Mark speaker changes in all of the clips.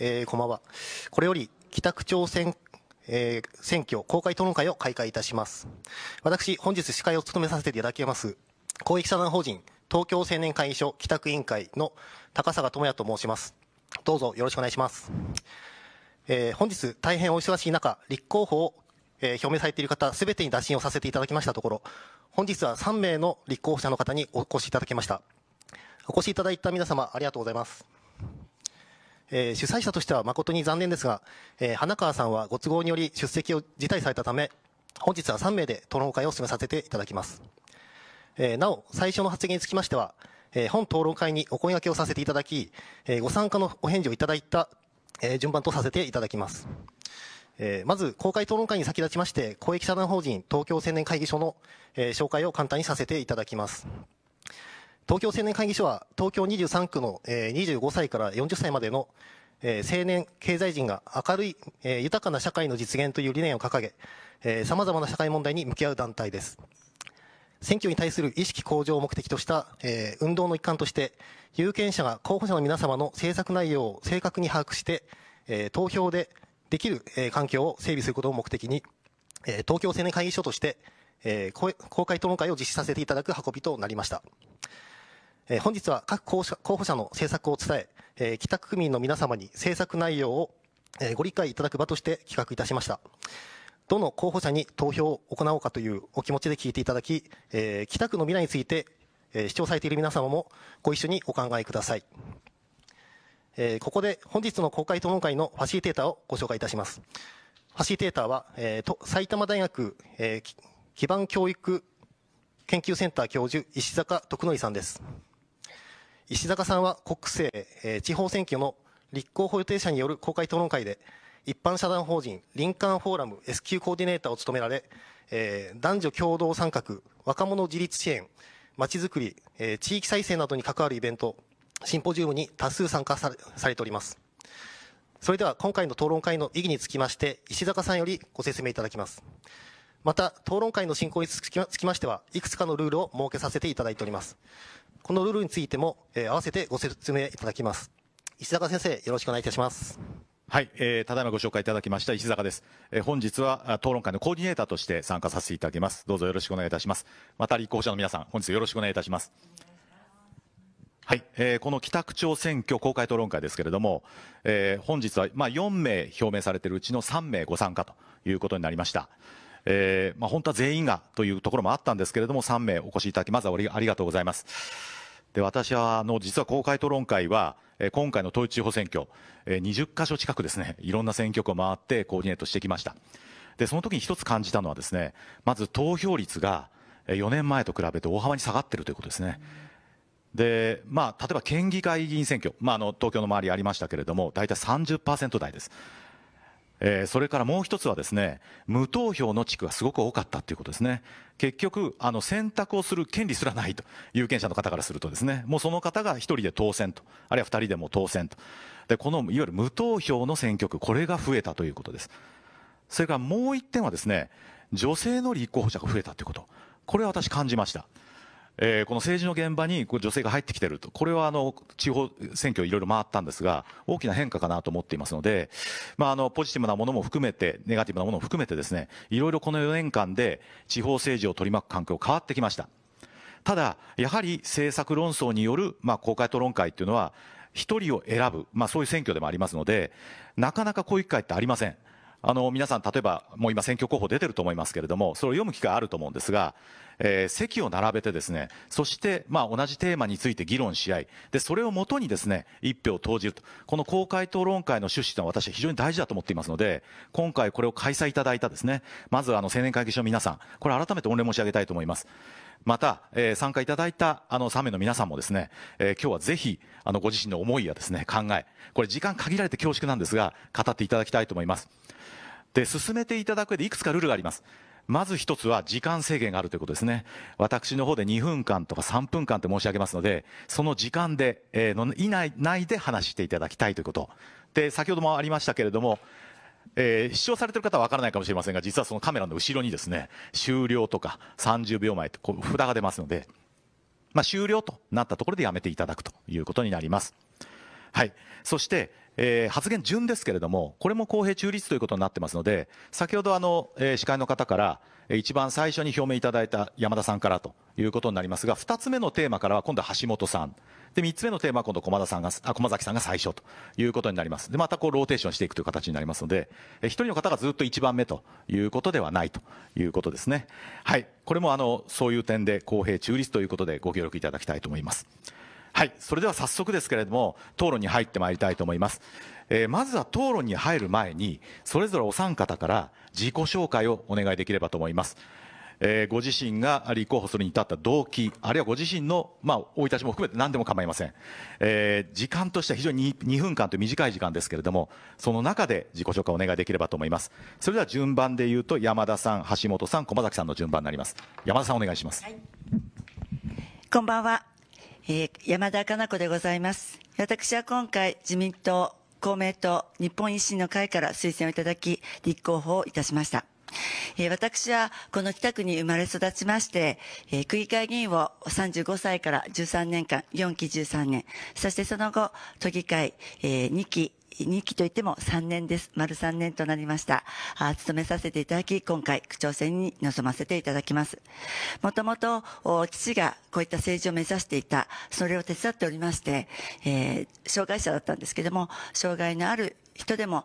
Speaker 1: えー、こんばんは。これより、北区長選、えー、選挙公開討論会を開会いたします。私、本日司会を務めさせていただきます、公益社団法人東京青年会議所北区委員会の高坂智也と申します。どうぞよろしくお願いします。えー、本日大変お忙しい中、立候補を、えー、表明されている方すべてに打診をさせていただきましたところ、本日は3名の立候補者の方にお越しいただきました。お越しいただいた皆様ありがとうございます。えー、主催者としては誠に残念ですが、えー、花川さんはご都合により出席を辞退されたため、本日は3名で討論会を進めさせていただきます。えー、なお、最初の発言につきましては、えー、本討論会にお声掛けをさせていただき、えー、ご参加のお返事をいただいた、えー、順番とさせていただきます。えー、まず、公開討論会に先立ちまして、公益社団法人東京青年会議所の、えー、紹介を簡単にさせていただきます。東京青年会議所は東京23区の、え25歳から40歳までの、え青年経済人が明るい、え豊かな社会の実現という理念を掲げ、え様々な社会問題に向き合う団体です。選挙に対する意識向上を目的とした、え運動の一環として、有権者が候補者の皆様の政策内容を正確に把握して、え投票でできる、え環境を整備することを目的に、え東京青年会議所として、え公開討論会を実施させていただく運びとなりました。え本日は各候補者の政策を伝え、え北区民の皆様に政策内容を、えご理解いただく場として企画いたしました。どの候補者に投票を行おうかというお気持ちで聞いていただき、え北区の未来について、え視聴されている皆様もご一緒にお考えください。えここで本日の公開討論会のファシリテーターをご紹介いたします。ファシリテーターは、え埼玉大学、え基盤教育研究センター教授、石坂徳則さんです。石坂さんは国政、えー、地方選挙の立候補予定者による公開討論会で、一般社団法人林間フォーラム S q コーディネーターを務められ、えー、男女共同参画、若者自立支援、まちづくり、えー、地域再生などに関わるイベント、シンポジウムに多数参加されされております。それでは今回の討論会の意義につきまして、石坂さんよりご説明いただきます。また、討論会の進行につきましては、いくつかのルールを設けさせていただいております。このルールについても、えー、合わせてご説明いただきます。石坂先生、よろしくお願いいたします。はい、えー、ただいまご紹介いただきました石坂です。
Speaker 2: えー、本日は討論会のコーディネーターとして参加させていただきます。どうぞよろしくお願いいたします。また立候補者の皆さん、本日よろしくお願いいたします。はい、えー、この北区長選挙公開討論会ですけれども、えー、本日はまあ4名表明されているうちの3名ご参加ということになりました。えー、まあ、本当は全員がというところもあったんですけれども、3名お越しいただき、まずはありがとうございます。で私はあの実は公開討論会は、え今回の統一地方選挙、え20箇所近くですね、いろんな選挙区を回ってコーディネートしてきました。で、その時に一つ感じたのはですね、まず投票率が4年前と比べて大幅に下がってるということですね。で、まあ、例えば県議会議員選挙、まあ、あの東京の周りありましたけれども、大体30%台です。えー、それからもう一つはですね、無投票の地区がすごく多かったということですね。結局、あの、選択をする権利すらないと、有権者の方からするとですね、もうその方が一人で当選と、あるいは二人でも当選と。で、この、いわゆる無投票の選挙区、これが増えたということです。それからもう一点はですね、女性の立候補者が増えたということ。これは私感じました。えー、この政治の現場に女性が入ってきてると、これはあの地方選挙いろいろ回ったんですが、大きな変化かなと思っていますので、まあ、あのポジティブなものも含めて、ネガティブなものも含めてですね、いろいろこの4年間で地方政治を取り巻く環境変わってきました。ただ、やはり政策論争による、まあ、公開討論会っていうのは、1人を選ぶ、まあ、そういう選挙でもありますので、なかなかこういう機会ってありません。あの皆さん、例えばもう今、選挙候補出てると思いますけれども、それを読む機会あると思うんですが、えー、席を並べて、ですねそしてまあ同じテーマについて議論し合い、でそれをもとにですね一票を投じると、この公開討論会の趣旨というのは、私、は非常に大事だと思っていますので、今回、これを開催いただいたですねまずあの青年会議所の皆さん、これ、改めて御礼申し上げたいと思います。また、えー、参加いただいたあの3名の皆さんもですね、えー、今日はぜひあのご自身の思いやですね考えこれ時間限られて恐縮なんですが語っていただきたいと思います。で、進めていただく上でいくつかルールがあります。まず一つは時間制限があるということですね。私の方で2分間とか3分間って申し上げますので、その時間で、えー、の以内内で話していただきたいということ。で、先ほどもありましたけれども、えー、視聴されてる方は分からないかもしれませんが、実はそのカメラの後ろにですね、終了とか30秒前とこう札が出ますので、まあ、終了となったところでやめていただくということになります。はい。そして、えー、発言順ですけれども、これも公平中立ということになってますので、先ほどあの、えー、司会の方から、一番最初に表明いただいた山田さんからということになりますが、2つ目のテーマからは今度は橋本さん。で、3つ目のテーマは今度駒田さんが、あ、駒崎さんが最初ということになります。で、またこうローテーションしていくという形になりますので、1人の方がずっと1番目ということではないということですね。はい。これもあの、そういう点で公平中立ということでご協力いただきたいと思います。はい、それでは早速ですけれども、討論に入ってまいりたいと思います。えー、まずは討論に入る前に、それぞれお三方から自己紹介をお願いできればと思います。えー、ご自身が立候補するに至った動機、あるいはご自身の、まあ、生い立ちも含めて何でも構いません。えー、時間としては非常に 2, 2分間という短い時間ですけれども、その中で自己紹介をお願いできればと思います。それでは順番で言うと、山田さん、橋本さん、駒崎さんの順番になります。山田さんお願いします。はい、
Speaker 3: こんばんは。え山田加奈子でございます。私は今回、自民党、公明党、日本維新の会から推薦をいただき、立候補をいたしました。え私はこの北区に生まれ育ちまして、え区議会議員を35歳から13年間、4期13年、そしてその後、都議会、え2期、2期といっても3年です。丸3年となりました。あ務めさせていただき、今回、区長選に臨ませていただきます。もともと、父がこういった政治を目指していた、それを手伝っておりまして、えー、障害者だったんですけども、障害のある人でも、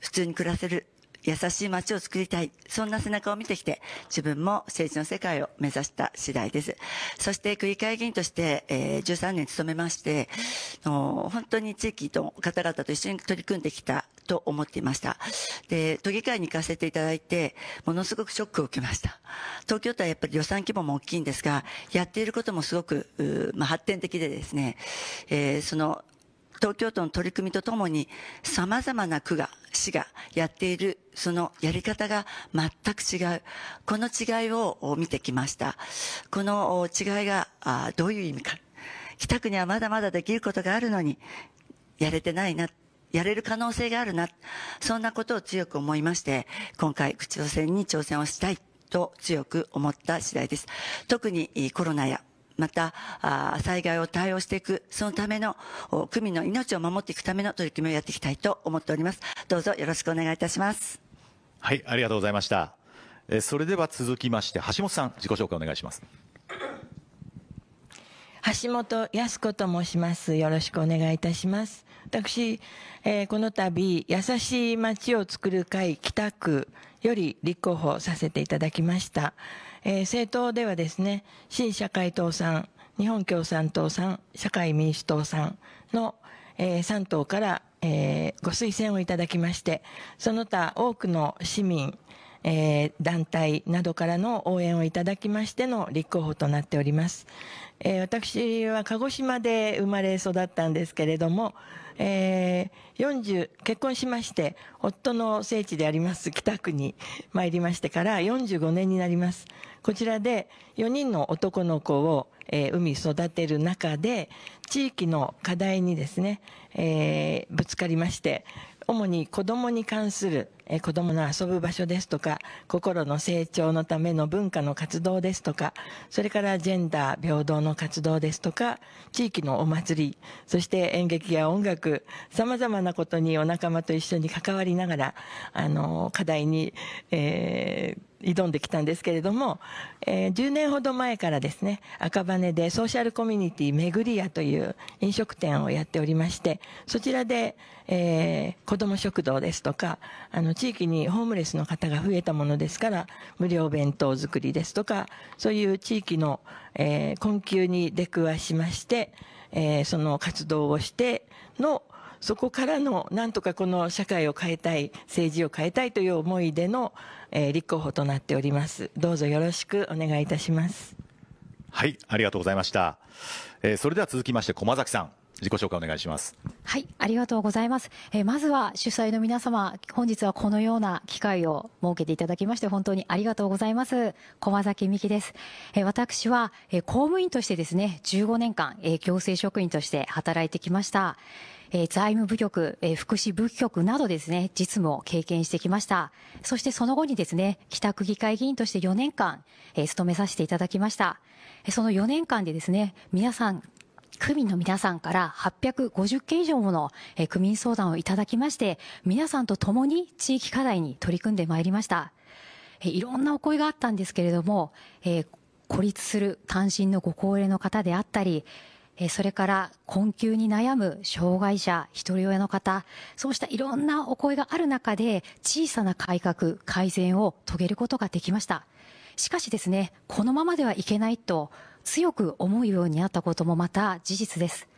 Speaker 3: 普通に暮らせる優しい街を作りたい。そんな背中を見てきて、自分も政治の世界を目指した次第です。そして、区議会議員として、えー、13年務めまして、の本当に地域の方々と一緒に取り組んできたと思っていました。で、都議会に行かせていただいて、ものすごくショックを受けました。東京都はやっぱり予算規模も大きいんですが、やっていることもすごく、まあ、発展的でですね、えー、その、東京都の取り組みとともに、様々な区が、市がやっている、そのやり方が全く違う。この違いを見てきました。この違いが、どういう意味か。北区にはまだまだできることがあるのに、やれてないな。やれる可能性があるな。そんなことを強く思いまして、今回、区長選に挑戦をしたいと強く思った次第です。特にコロナやまた、災害を対応していく、そのための、区民の命を守っていくための取り組みをやっていきたいと思っております。どうぞよろしくお願いいたします。
Speaker 2: はい、ありがとうございました。えそれでは続きまして、橋本さん、自己紹介お願いします。
Speaker 4: 橋本康子と申します。よろしくお願いいたします。私、えー、この度、優しい街をつくる会北区より立候補させていただきました。えー、政党ではですね、新社会党さん、日本共産党さん、社会民主党さんの、えー、3党から、えー、ご推薦をいただきまして、その他多くの市民、えー、団体などからの応援をいただきましての立候補となっております。えー、私は鹿児島で生まれ育ったんですけれども、えー、40結婚しまして夫の聖地であります北区に参りましてから45年になりますこちらで4人の男の子を、えー、海育てる中で地域の課題にですね、えー、ぶつかりまして主に子どもに関するえ子供の遊ぶ場所ですとか、心の成長のための文化の活動ですとか、それからジェンダー平等の活動ですとか、地域のお祭り、そして演劇や音楽、様々なことにお仲間と一緒に関わりながら、あの、課題に、えー挑んできたんですけれども、えー、10年ほど前からですね、赤羽でソーシャルコミュニティめぐり屋という飲食店をやっておりまして、そちらで、えー、子供食堂ですとか、あの、地域にホームレスの方が増えたものですから、無料弁当作りですとか、そういう地域の、えー、困窮に出くわしまして、えー、その活動をしての、そこからの、なんとかこの社会を変えたい、政治を変えたいという思いでの、えー、立候補となっております。どうぞよろしくお願いいたします。
Speaker 2: はい、ありがとうございました。えー、それでは続きまして、駒崎さん。自己紹介お願いします。
Speaker 5: はい、ありがとうございます。えー、まずは主催の皆様、本日はこのような機会を設けていただきまして本当にありがとうございます。駒崎美希です。えー、私は、えー、公務員としてですね、15年間、えー、行政職員として働いてきました。え財務部局、え福祉部局などですね、実務を経験してきました。そしてその後にですね、北区議会議員として4年間、え勤めさせていただきました。その4年間でですね、皆さん区民の皆さんから850件以上もの区民相談をいただきまして、皆さんと共に地域課題に取り組んでまいりました。いろんなお声があったんですけれども、え孤立する単身のご高齢の方であったり、それから困窮に悩む障害者、ひとり親の方、そうしたいろんなお声がある中で、小さな改革、改善を遂げることができました。しかしですね、このままではいけないと強く思うようになったこともまた事実です。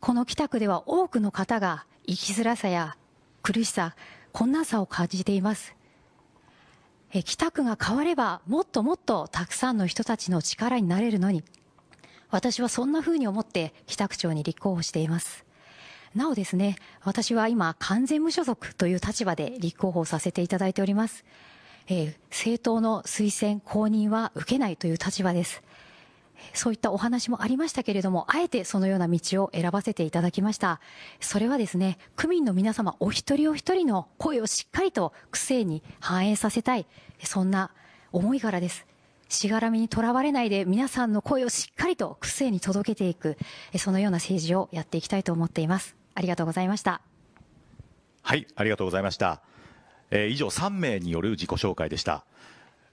Speaker 5: この北区では多くの方が生きづらさや苦しさ、困難さを感じています。え北区が変わればもっともっとたくさんの人たちの力になれるのに、私はそんな風に思って北区長に立候補しています。なおですね、私は今完全無所属という立場で立候補させていただいております。えー、政党の推薦公認は受けないという立場です。そういったお話もありましたけれども、あえてそのような道を選ばせていただきました。それはですね、区民の皆様お一人お一人の声をしっかりと区政に反映させたい、そんな思いからです。しがらみにとらわれないで皆さんの声をしっかりと区政に届けていく、そのような政治をやっていきたいと思っています。ありがとうございました。
Speaker 2: はい、ありがとうございました。えー、以上3名による自己紹介でした。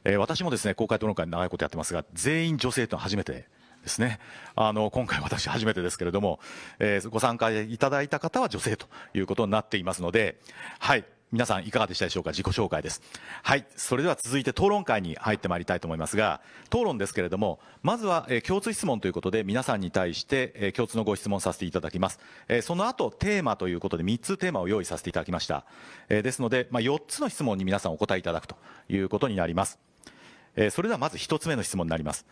Speaker 2: えー、私もですね公開討論会長いことやってますが全員女性というのは初めてですねあの今回 私初めてですけれども、えー、ご参加いただいた方は女性ということになっていますのではい皆さんいかがでしたでしょうか自己紹介ですはいそれでは続いて討論会に入ってまいりたいと思いますが討論ですけれどもまずは、えー、共通質問ということで皆さんに対して、えー、共通のご質問させていただきます、えー、その後テーマということで3つテーマを用意させていただきました、えですので、まあ、4つの質問に皆さんお答えいただくということになりますえそれではまず1つ目の質問になります、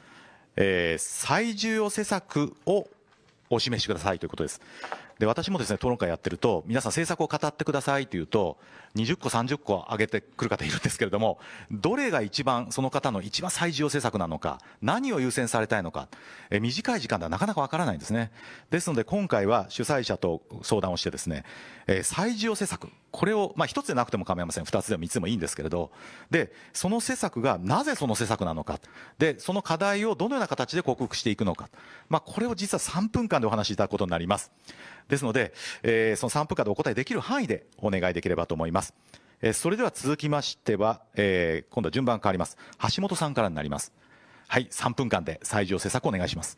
Speaker 2: え最重要施策をお示しくださいということですで、私もですね、討論会やってると、皆さん政策を語ってくださいというと、20個、30個上げてくる方いるんですけれども、どれが一番、その方の一番最重要政策なのか、何を優先されたいのか、え短い時間ではなかなかわからないんですね。ですので、今回は主催者と相談をしてですね、え最重要政策、これを、まあ、一つでなくても構いません。二つでも三つでもいいんですけれど、で、その施策がなぜその施策なのか、で、その課題をどのような形で克服していくのか、まあ、これを実は3分間でお話しいただくことになります。ですので、えー、その散布下でお答えできる範囲でお願いできればと思います。えー、それでは続きましては、えー、今度は順番変わります。橋本さんからになります。はい、3分間で最上政策お願いします。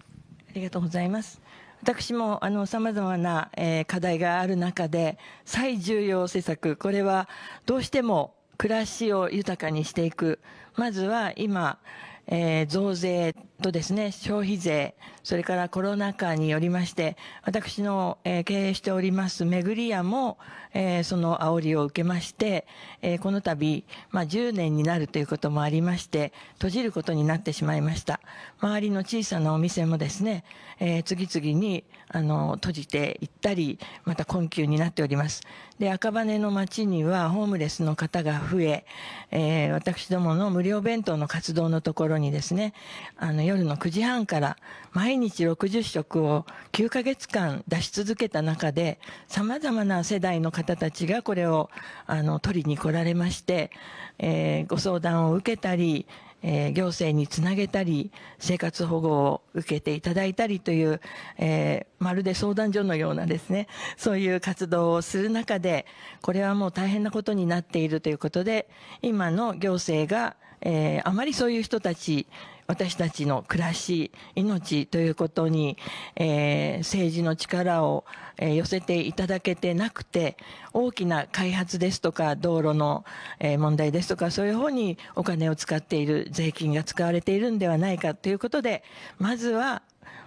Speaker 4: ありがとうございます。私もあの様々な、えー、課題がある中で最重要政策これはどうしても暮らしを豊かにしていくまずは今、えー、増税とですね、消費税、それからコロナ禍によりまして、私の、え経営しておりますめぐり屋も、えその煽りを受けまして、えこの度、まあ、10年になるということもありまして、閉じることになってしまいました。周りの小さなお店もですね、え次々に、あの、閉じていったり、また困窮になっております。で、赤羽の街にはホームレスの方が増え、え私どもの無料弁当の活動のところにですね、あの、夜の9時半から毎日60食を9ヶ月間出し続けた中で、様々な世代の方たちがこれを、あの、取りに来られまして、えー、ご相談を受けたり、えー、行政につなげたり、生活保護を受けていただいたりという、えー、まるで相談所のようなですね、そういう活動をする中で、これはもう大変なことになっているということで、今の行政が、えー、あまりそういう人たち私たちの暮らし、命ということに、えー、政治の力を、え寄せていただけてなくて、大きな開発ですとか、道路の、え問題ですとか、そういう方にお金を使っている、税金が使われているんではないかということで、まずは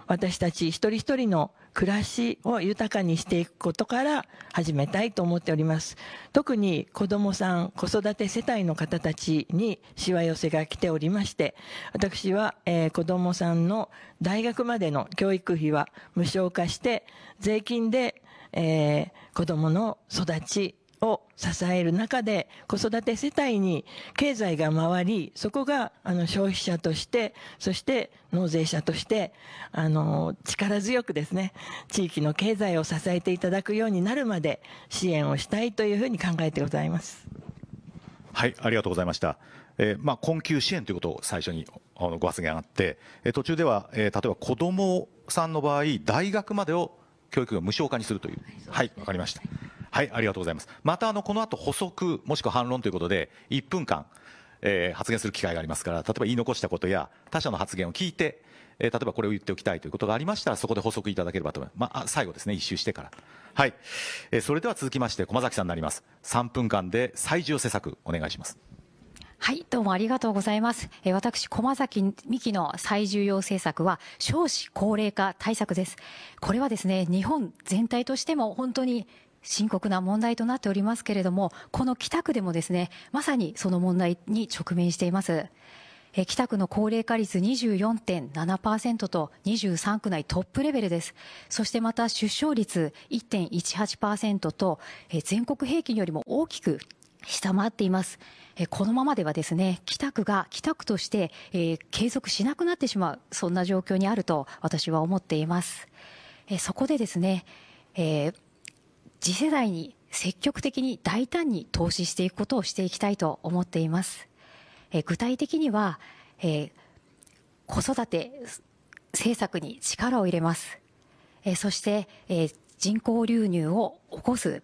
Speaker 4: 私たち一人一人の暮らしを豊かにしていくことから始めたいと思っております。特に子供さん、子育て世帯の方たちにしわ寄せが来ておりまして、私は、えー、子供さんの大学までの教育費は無償化して、税金で、えー、子供の育ち、を支える中で子育て世帯に経済が回りそこがあの消費者としてそして納税者としてあの力強くですね地域の経済を支えていただくようになるまで支援をしたいというふうに考えてございます
Speaker 2: はいありがとうございました。えー、まあ、困窮支援ということを最初にあのご発言があって、え途中では、えー、例えば子どもさんの場合大学までを教育が無償化にするというはいわ、かりました。はいはい、ありがとうございます。またあのこの後補足もしくは反論ということで1分間、えー、発言する機会がありますから、例えば言い残したことや他者の発言を聞いて、えー、例えばこれを言っておきたいということがありましたらそこで補足いただければと思います。まあ最後ですね、一周してから。はい、えー、それでは続きまして駒崎さんになります。3分間で最重要施策お願いします。
Speaker 5: はい、どうもありがとうございます。え私、駒崎美希の最重要政策は、少子高齢化対策です。これはですね、日本全体としても本当に深刻な問題となっておりますけれども、この北区でもですね、まさにその問題に直面しています。え北区の高齢化率24.7%と23区内トップレベルです。そしてまた出生率1.18%とえ全国平均よりも大きく下回っています。えこのままではですね、北区が北区として、え継続しなくなってしまう、そんな状況にあると私は思っています。えそこでですね、えー次世代に積極的に大胆に投資していくことをしていきたいと思っています。え具体的には、えー、子育て政策に力を入れます。えそして、え人口流入を起こす、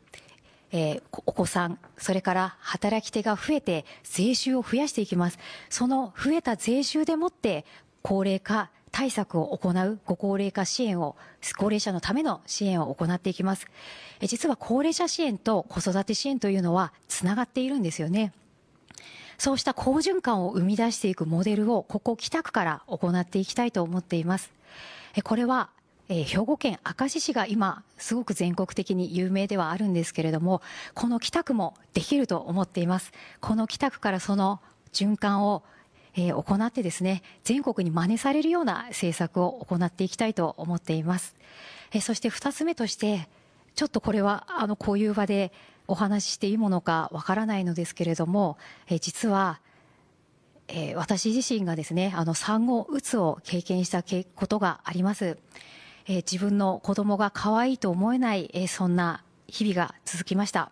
Speaker 5: えお子さん、それから働き手が増えて税収を増やしていきます。その増えた税収でもって高齢化、対策を行うご高齢化支援を、高齢者のための支援を行っていきます。実は高齢者支援と子育て支援というのはつながっているんですよね。そうした好循環を生み出していくモデルを、ここ北区から行っていきたいと思っています。これは、え兵庫県明石市が今、すごく全国的に有名ではあるんですけれども、この北区もできると思っています。この北区からその循環をえー、行ってですね、全国に真似されるような政策を行っていきたいと思っています。えー、そして2つ目として、ちょっとこれは、あの、こういう場でお話ししていいものかわからないのですけれども、えー、実は、え私自身がですね、あの、産後うつを経験したことがあります。え自分の子供が可愛いと思えない、えそんな日々が続きました。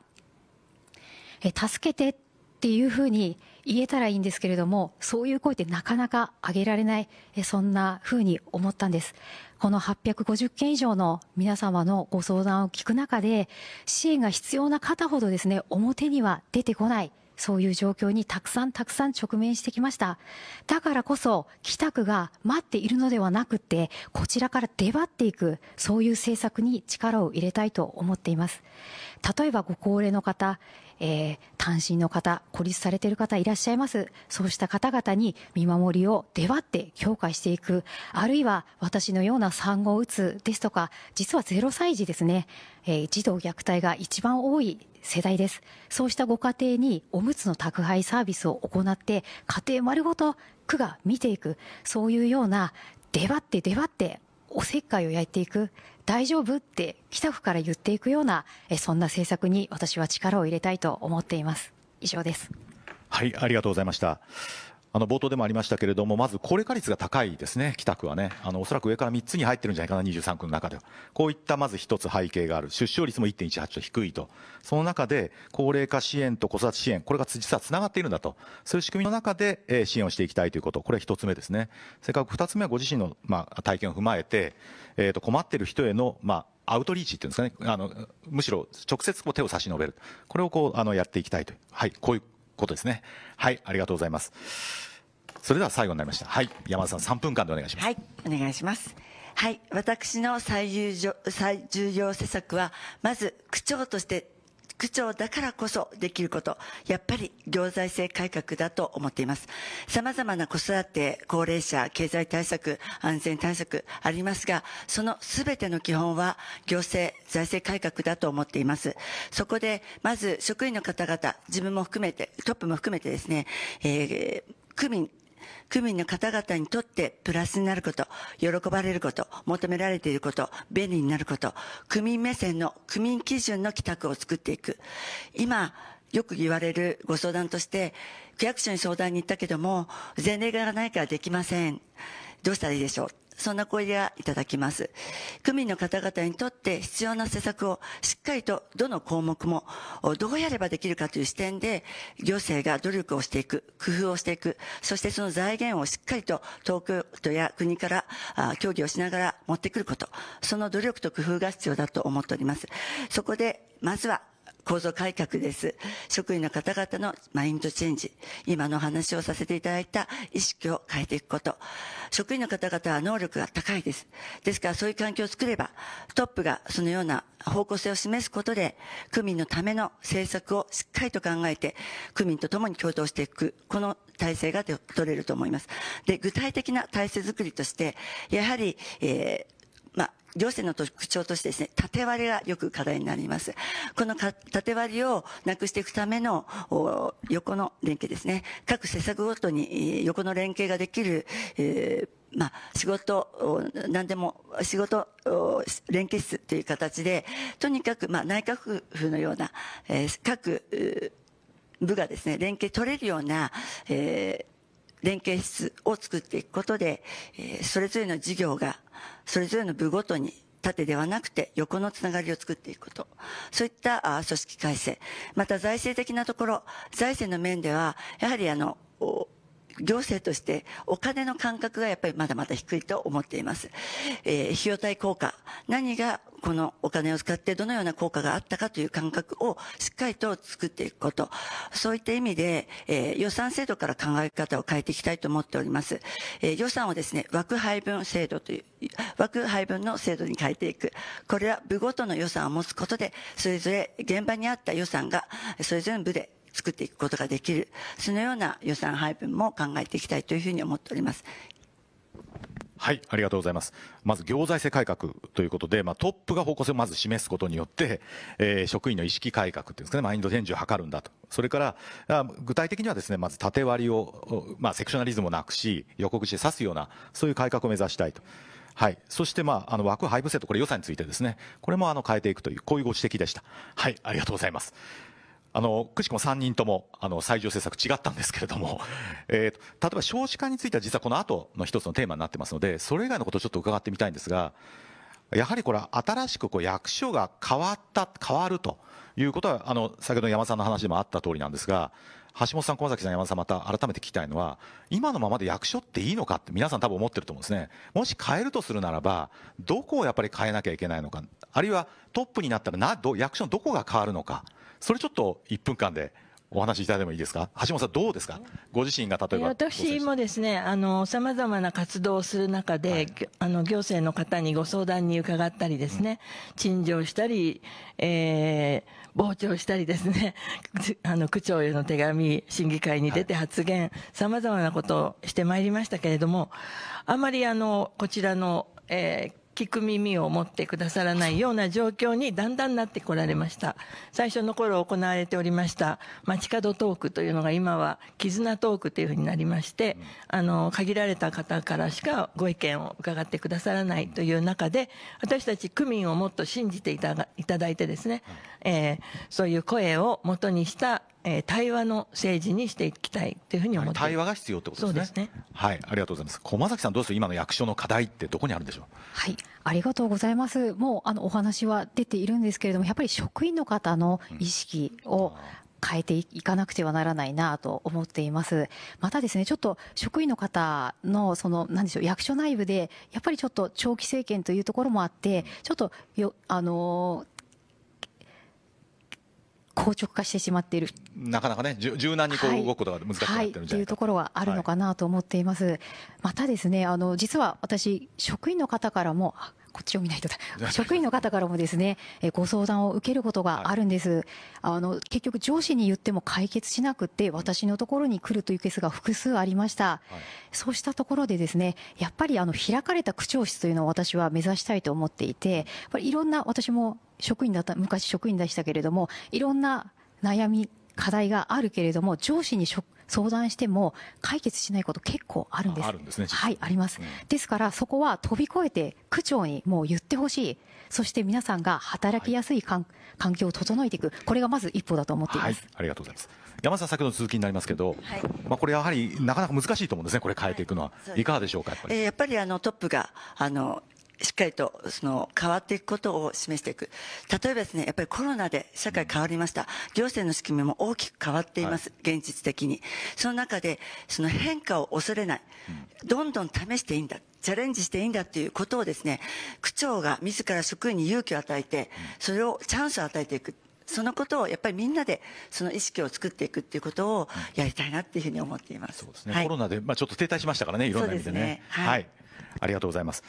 Speaker 5: え助けてっていうふうに言えたらいいんですけれども、そういう声ってなかなか上げられない、そんなふうに思ったんです。この850件以上の皆様のご相談を聞く中で、支援が必要な方ほどですね、表には出てこない。そういう状況にたくさんたくさん直面してきました。だからこそ、北区が待っているのではなくて、こちらから出張っていく、そういう政策に力を入れたいと思っています。例えばご高齢の方、えー、単身の方、孤立されている方いらっしゃいます。そうした方々に見守りを出張って強化していく。あるいは私のような産後うつですとか、実は0歳児ですね、えー、児童虐待が一番多い世代です。そうしたご家庭におむつの宅配サービスを行って、家庭丸ごと区が見ていく、そういうような出張って出張っておせっかいを焼いていく、大丈夫って北府から言っていくような、えそんな政策に私は力を入れたいと思っています。以上です。
Speaker 2: はい、ありがとうございました。あの冒頭でもありましたけれども、まず高齢化率が高いですね、北区はね、あのおそらく上から3つに入ってるんじゃないかな、23区の中では、こういったまず1つ背景がある、出生率も1.18と低いと、その中で高齢化支援と子育て支援、これが実はつながっているんだと、そういう仕組みの中で、支援をしていきたいということ、これは1つ目ですね、せっかく2つ目はご自身の、まあ、体験を踏まえて、えー、と困っている人への、まあ、アウトリーチっていうんですかね、あのむしろ直接こう手を差し伸べる、これをこうあのやっていきたいとはい、こういうことですね。はい、ありがとうございます。それでは最後になりました。はい、山田さん3分間でお願いしま
Speaker 3: す。はい、お願いします。はい、私の最重要、最重要施策は、まず区長として区長だからこそできること、やっぱり行財政改革だと思っています。様々な子育て、高齢者、経済対策、安全対策ありますが、その全ての基本は行政、財政改革だと思っています。そこで、まず職員の方々、自分も含めて、トップも含めてですね、えー区民区民の方々にとってプラスになること、喜ばれること、求められていること、便利になること、区民目線の区民基準の企画を作っていく。今、よく言われるご相談として、区役所に相談に行ったけども、前例がないからできません。どうしたらいいでしょうそんな声がいただきます。区民の方々にとって必要な施策をしっかりとどの項目もどうやればできるかという視点で行政が努力をしていく、工夫をしていく、そしてその財源をしっかりと東京都や国から協議をしながら持ってくること、その努力と工夫が必要だと思っております。そこで、まずは構造改革です。職員の方々のマインドチェンジ、今の話をさせていただいた意識を変えていくこと。職員の方々は能力が高いです。ですからそういう環境を作れば、トップがそのような方向性を示すことで、区民のための政策をしっかりと考えて、区民と共に共闘していく、この体制が取れると思います。で、具体的な体制づくりとして、やはり、えーまあ、行政の特徴としてですね、縦割りがよく課題になります。この縦割りをなくしていくための横の連携ですね。各施策ごとに横の連携ができる、えーまあ、仕事、何でも、仕事、連携室という形で、とにかく、まあ、内閣府のような、えー、各、部がですね、連携取れるような、えー連携室を作っていくことで、えー、それぞれの事業が、それぞれの部ごとに、縦ではなくて横のつながりを作っていくこと。そういった組織改正。また財政的なところ、財政の面では、やはりあの、行政としてお金の感覚がやっぱりまだまだ低いと思っています。えー、費用対効果、何がこのお金を使ってどのような効果があったかという感覚をしっかりと作っていくこと。そういった意味で、えー、予算制度から考え方を変えていきたいと思っております。えー、予算をですね、枠配分制度という、枠配分の制度に変えていく。これは部ごとの予算を持つことで、それぞれ現場にあった予算が、それぞれの部で作っていくことができる、そのような予算配分も考えていきたいというふうに思っております。
Speaker 2: はい、ありがとうございます。まず行財政改革ということで、まあ、トップが方向性をまず示すことによって、えー、職員の意識改革っていうんですかね、マインド展示を図るんだと。それから、具体的にはですね、まず縦割りを、まあ、セクショナリズムをなくし、予告して指すような、そういう改革を目指したいと。はい、そして、まあ、あの枠配布制度、これ予算についてですね、これもあの変えていくという、こういうご指摘でした。はい、ありがとうございます。あの、くしくも3人とも、あの、最上政策違ったんですけれども、えー、例えば少子化については実はこの後の一つのテーマになってますので、それ以外のことをちょっと伺ってみたいんですが、やはりこれは新しくこう役所が変わった、変わるということは、あの、先ほど山さんの話でもあった通りなんですが、橋本さん、駒崎さん、山さん、また改めて聞きたいのは、今のままで役所っていいのかって皆さん多分思ってると思うんですね。もし変えるとするならば、どこをやっぱり変えなきゃいけないのか、あるいはトップになったらな、ど役所のどこが変わるのか。それちょっと1分間でお話しいただいてもいいですか橋本さんどうですかご自身が例えば私
Speaker 4: もですねあのざまな活動をする中で、はい、あの行政の方にご相談に伺ったりですね、うん、陳情したり、えー、傍聴したりですね あの区長への手紙審議会に出て発言、さまざまなことをしてまいりましたけれどもあまりあのこちらのえー、聞く耳を持ってくださらないような状況にだんだんなってこられました最初の頃行われておりました街角トークというのが今は絆トークというふうになりましてあの限られた方からしかご意見を伺ってくださらないという中で私たち区民をもっと信じていただいてですね、えー、そういう声を元にしたえー、対話の政治にしていきたいという
Speaker 2: ふうに思って対話が必要ってことですね。すねはい、ありがとうございます。駒崎さんどうです今の役所の課題ってどこにある
Speaker 5: んでしょう。はい、ありがとうございます。もうあのお話は出ているんですけれども、やっぱり職員の方の意識を、うん変えていかなくてはならないなと思っています。またですね、ちょっと職員の方の、その、なんでしょう、役所内部で、やっぱりちょっと長期政権というところもあって、ちょっとよ、あのー、硬直化してしまっている
Speaker 2: なかなかね柔軟にこう動くことが難しくなってるんじゃないか、はいはい、とい
Speaker 5: うところはあるのかなと思っています、はい、またですねあの実は私職員の方からもこっちを見ないとだ。職員の方からもですね、えご相談を受けることがあるんです、はい、あの結局上司に言っても解決しなくて私のところに来るというケースが複数ありました、はい、そうしたところでですねやっぱりあの開かれた区長室というのを私は目指したいと思っていてやっぱりいろんな私も職員だった、昔職員でしたけれども、いろんな悩み、課題があるけれども、上司に相談しても解決しないこと結構あるんです。あるんですね。はい、あります。うん、ですから、そこは飛び越えて区長にもう言ってほしい。そして皆さんが働きやすい環境を整えていく。これがまず一歩だと思っています。はい、
Speaker 2: ありがとうございます。山ん、先ほどの続きになりますけど、はい、まあこれやはりなかなか難しいと思うんですね。これ変えていくのは、はい、いかがでしょうか。やっぱり、
Speaker 5: えー、やっぱりあのトップがあ
Speaker 3: のしっかりとその変わっていくことを示していく。例えばですね、やっぱりコロナで社会変わりました。行政の仕組みも大きく変わっています。はい、現実的に。その中で、その変化を恐れない。どんどん試していいんだ。チャレンジしていいんだっていうことをですね、区長が自ら職員に勇気を与えて、それをチャンスを与えていく。そのことをやっぱりみんなでその意識を作っていくっていうことをやりたいなっていうふうに思っています。そうですね。はい、
Speaker 2: コロナでまあちょっと停滞しましたからね、いろんな意味でね。でねはい、はい。ありがとうございます。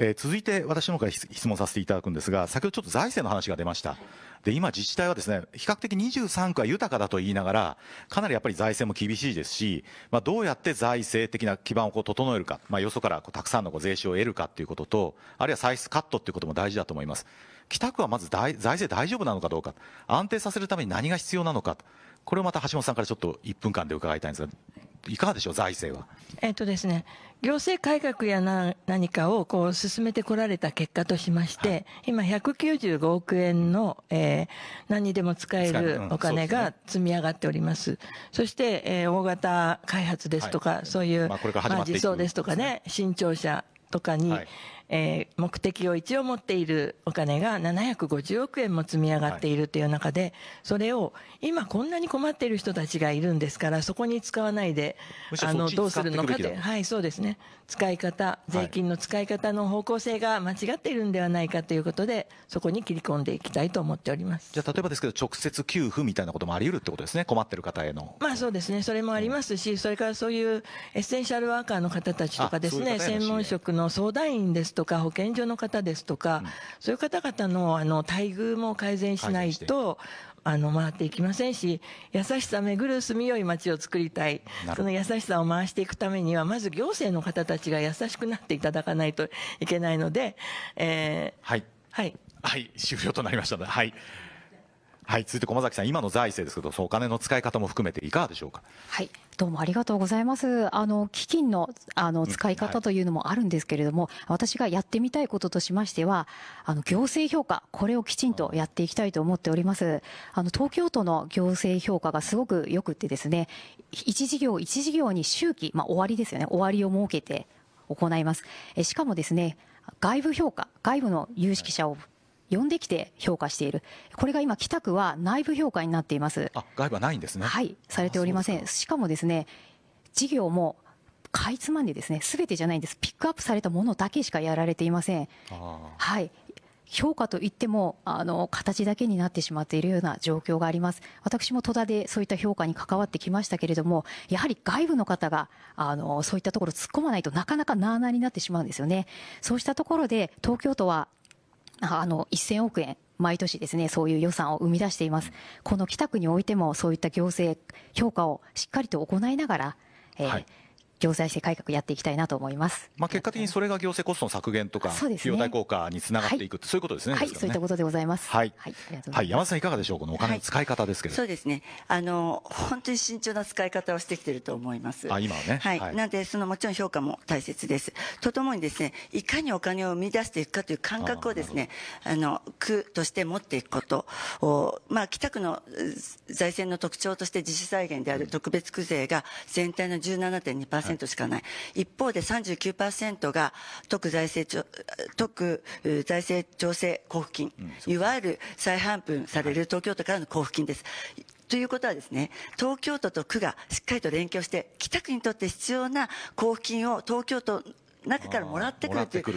Speaker 2: えー、続いて私の方から質問させていただくんですが、先ほどちょっと財政の話が出ました。で、今自治体はですね、比較的23区は豊かだと言いながら、かなりやっぱり財政も厳しいですし、まあ、どうやって財政的な基盤をこう整えるか、まあ、よそからこうたくさんのこう税収を得るかということと、あるいは歳出カットということも大事だと思います。北区はまず財政大丈夫なのかどうか、安定させるために何が必要なのか、これをまた橋本さんからちょっと1分間で伺いたいんですが、いかがでしょう、財政は。
Speaker 4: えっとですね、行政改革やな何かをこう進めてこられた結果としまして、はい、今195億円の、えー、何にでも使えるお金が積み上がっております。そすね、そして、えー、大型開発ですとか、はい、そういう、まあ、これから始まっていく、まあ、実装ですとかね、ね新庁舎とかに、はいえー、目的を一応持っているお金が750億円も積み上がっているという中で、はい、それを今こんなに困っている人たちがいるんですから、そこに使わないで、あの、どうするのかという、はい、そうですね。使い方、税金の使い方の方向性が間違っているんではないかということで、そこに切り込んでいきたいと思っております。
Speaker 2: じゃあ、例えばですけど、直接給付みたいなこともあり得るってことですね、困ってる方への。
Speaker 4: まあそうですね、それもありますし、それからそういうエッセンシャルワーカーの方たちとかですね、専門職の相談員ですとか保健所の方ですとか、そういう方々のあの待遇も改善しないとあの回っていきませんし優しさ巡る住みよい街を作りたいその優しさを回していくためにはまず行政の方たちが優しくなっていただかないといけ
Speaker 2: ないので、えー、はい、はい、はい、終了となりました、はい。はい、続いて駒崎さん、今の財政ですけど、そのお金の使い方も含めていかがでしょうか。
Speaker 5: はいどうもありがとうございます。あの、基金の、あの、使い方というのもあるんですけれども、うんはい、私がやってみたいこととしましては、あの、行政評価、これをきちんとやっていきたいと思っております。あの、東京都の行政評価がすごく良くてですね、一事業一事業に周期、まあ、終わりですよね、終わりを設けて行います。えしかもですね、外部評価、外部の有識者を呼んできて評価している、これが今、北区は内部評価になっていますあ
Speaker 2: 外部はないんですね。は
Speaker 5: いされておりませんしかもですね事業もかいつまんでですねすべてじゃないんですピックアップされたものだけしかやられていませんはい評価といってもあの形だけになってしまっているような状況があります私も戸田でそういった評価に関わってきましたけれどもやはり外部の方があのそういったところ突っ込まないとなかなかなあなあになってしまうんですよねそうしたところで東京都はあの、1000億円毎年ですね、そういう予算を生み出しています。この北区においても、そういった行政評価をしっかりと行いながら、えーはい、行財政改革やっていきたいなと思います。
Speaker 2: まあ、結果的にそれが行政コストの削減とか、費用対効果につながっていく、はい、そういうことですね。はい、ね、そういったことでございます。はい、はい、はい、山田さんいかがでしょう、このお金の使い方ですけど、はい、そうで
Speaker 3: すね。あの、本当に慎重な使い方をしてきてると思います。あ、今はね。はい、なんで、そのもちろん評価も大切です。とともにですね、いかにお金を生み出していくかという感覚をですね、あの、区として持っていくことまあ、北区の財政の特徴として自主財源である特別区税が全体の17.2%。39%しかない。一方で39%が特財政特財政調整交付金、いわゆる再販分される東京都からの交付金です。ということはですね、東京都と区がしっかりと連携して、北区にとって必要な交付金を東京都中からもらってくるという工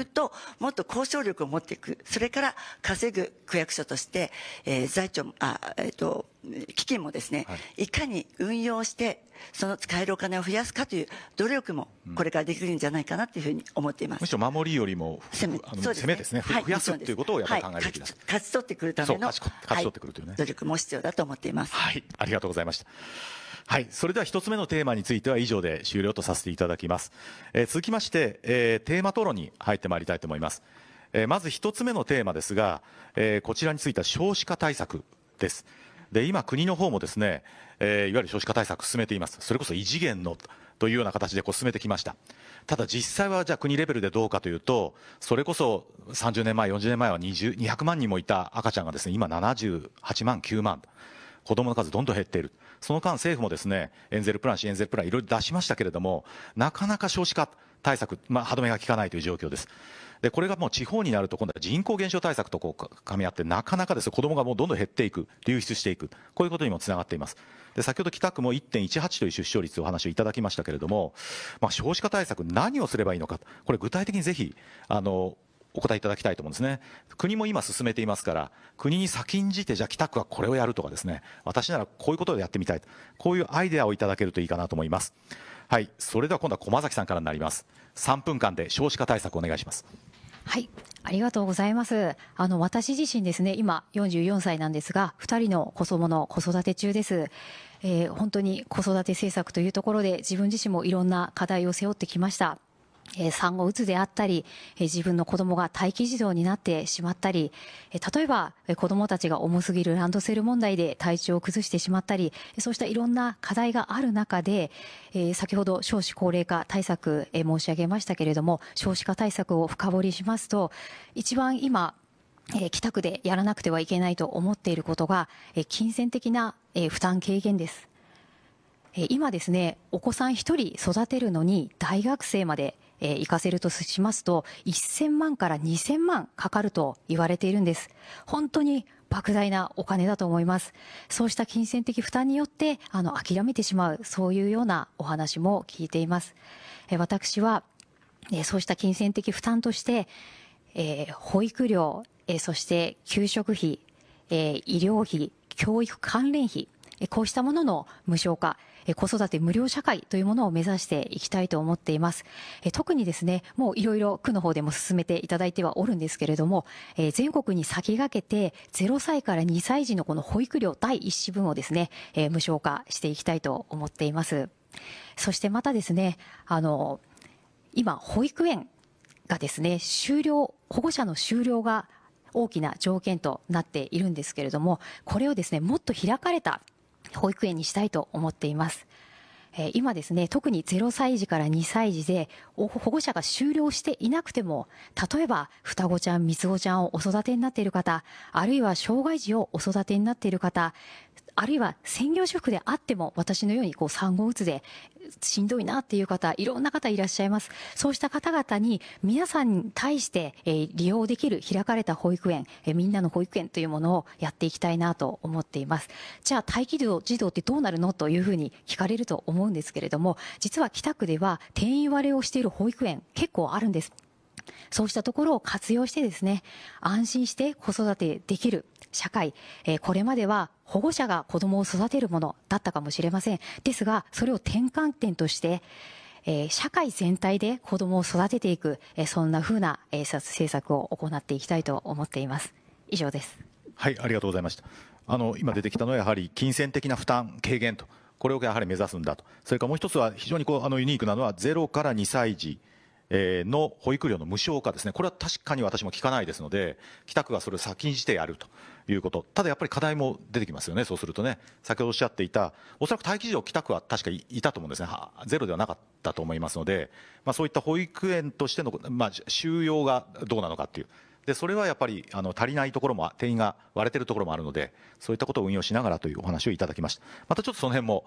Speaker 3: 夫ともっと交渉力を持っていくそれから稼ぐ区役所として、えー、財庁あ、えーと、基金もですね、はい、いかに運用してその使えるお金を増やすかという努力もこれからできるんじゃないかなというふうに思っています、む
Speaker 2: しろ守りよりも
Speaker 3: 攻めそうですねですね、増やすということをやっぱり考えるべきだ、はい、勝ち取ってくるための勝ち取ってくるというね、ね、はい、努力も必要だと思っています。はい、
Speaker 2: ありがとうございましたはい、それでは1つ目のテーマについては以上で終了とさせていただきます。えー、続きまして、えー、テーマ討論に入ってまいりたいと思います。えー、まず1つ目のテーマですが、えこちらについては少子化対策です。で今、国の方もですね、えいわゆる少子化対策進めています。それこそ異次元のというような形でこう進めてきました。ただ実際はじゃあ国レベルでどうかというと、それこそ30年前、40年前は20 200万人もいた赤ちゃんがですね、今78万、9万。子どもの数どんどん減っているその間政府もですねエンゼルプラン支援ゼルプランいろいろ出しましたけれどもなかなか少子化対策、まあ、歯止めが効かないという状況です。でこれがもう地方になると今度は人口減少対策とこうかみ合ってなかなかです子どもがもうどんどん減っていく流出していくこういうことにもつながっていますで先ほど北区も1.18という出生率をお話をいただきましたけれども、まあ、少子化対策何をすればいいのかこれ具体的にぜひあのお答えいただきたいと思うんですね。国も今進めていますから、国に先んじて、じゃあ北区はこれをやるとかですね、私ならこういうことをやってみたい、こういうアイデアをいただけるといいかなと思います。はい、それでは今度は駒崎さんからになります。3分間で少子化対策お願いします。
Speaker 5: はい。ありがとうございます。あの、私自身ですね、今44歳なんですが、2人の子供の子育て中です。えー、本当に子育て政策というところで自分自身もいろんな課題を背負ってきました。産後うつであったり、自分の子供が待機児童になってしまったり、例えば子供たちが重すぎるランドセル問題で体調を崩してしまったり、そうしたいろんな課題がある中で、先ほど少子高齢化対策申し上げましたけれども、少子化対策を深掘りしますと、一番今、え宅でやらなくてはいけないと思っていることが、え金銭的な、え負担軽減です。え今ですね、お子さん一人育てるのに大学生までえー、行かせるとしますと、1000万から2000万かかると言われているんです。本当に莫大なお金だと思います。そうした金銭的負担によって、あの、諦めてしまう、そういうようなお話も聞いています。え私は、えそうした金銭的負担として、えー、保育料、えそして給食費、え医療費、教育関連費、こうしたものの無償化、子育て無料社会というものを目指していきたいと思っています。特にですね、もういろいろ区の方でも進めていただいてはおるんですけれども、全国に先駆けて0歳から2歳児のこの保育料第1子分をですね、無償化していきたいと思っています。そしてまたですね、あの、今、保育園がですね、終了、保護者の終了が大きな条件となっているんですけれども、これをですね、もっと開かれた保育園にしたいと思っています。え今ですね、特に0歳児から2歳児で保護者が終了していなくても、例えば双子ちゃん、三つ子ちゃんをお育てになっている方、あるいは障害児をお育てになっている方、あるいは専業主婦であっても、私のようにこう産後うつでしんどいなっていう方、いろんな方いらっしゃいます。そうした方々に皆さんに対して、えー、利用できる開かれた保育園、えー、みんなの保育園というものをやっていきたいなと思っています。じゃあ待機児童児童ってどうなるのというふうに聞かれると思うんですけれども、実は北区では定員割れをしている保育園結構あるんです。そうしたところを活用してですね、安心して子育てできる社会、えー、これまでは保護者が子供を育てるものだったかもしれません。ですが、それを転換点として、えー、社会全体で子供を育てていく、えー、そんなふうな、えー、政策を行っていきたいと思っています。以上です。
Speaker 2: はい、ありがとうございました。あの今出てきたのはやはり金銭的な負担軽減と、これをやはり目指すんだと。それからもう一つは非常にこうあのユニークなのは0から2歳児。えー、の保育料の無償化ですね、これは確かに私も聞かないですので、北区がそれを先んじてやると、いうこと、ただやっぱり課題も出てきますよね、そうするとね、先ほどおっしゃっていた、おそらく待機児童、帰宅は確かいたと思うんですね、ゼロではなかったと思いますので、まあ、そういった保育園としての、まあ、収容がどうなのかっていう。でそれはやっぱりあの足りないところも定員が割れてるところもあるのでそういったことを運用しながらというお話をいただきましたまたちょっとその辺も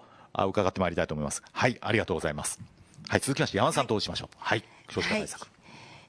Speaker 2: 伺ってまいりたいと思いますはいありがとうございますはい続きまして山田さんどうしましょうはい、はい、少子化対策、はい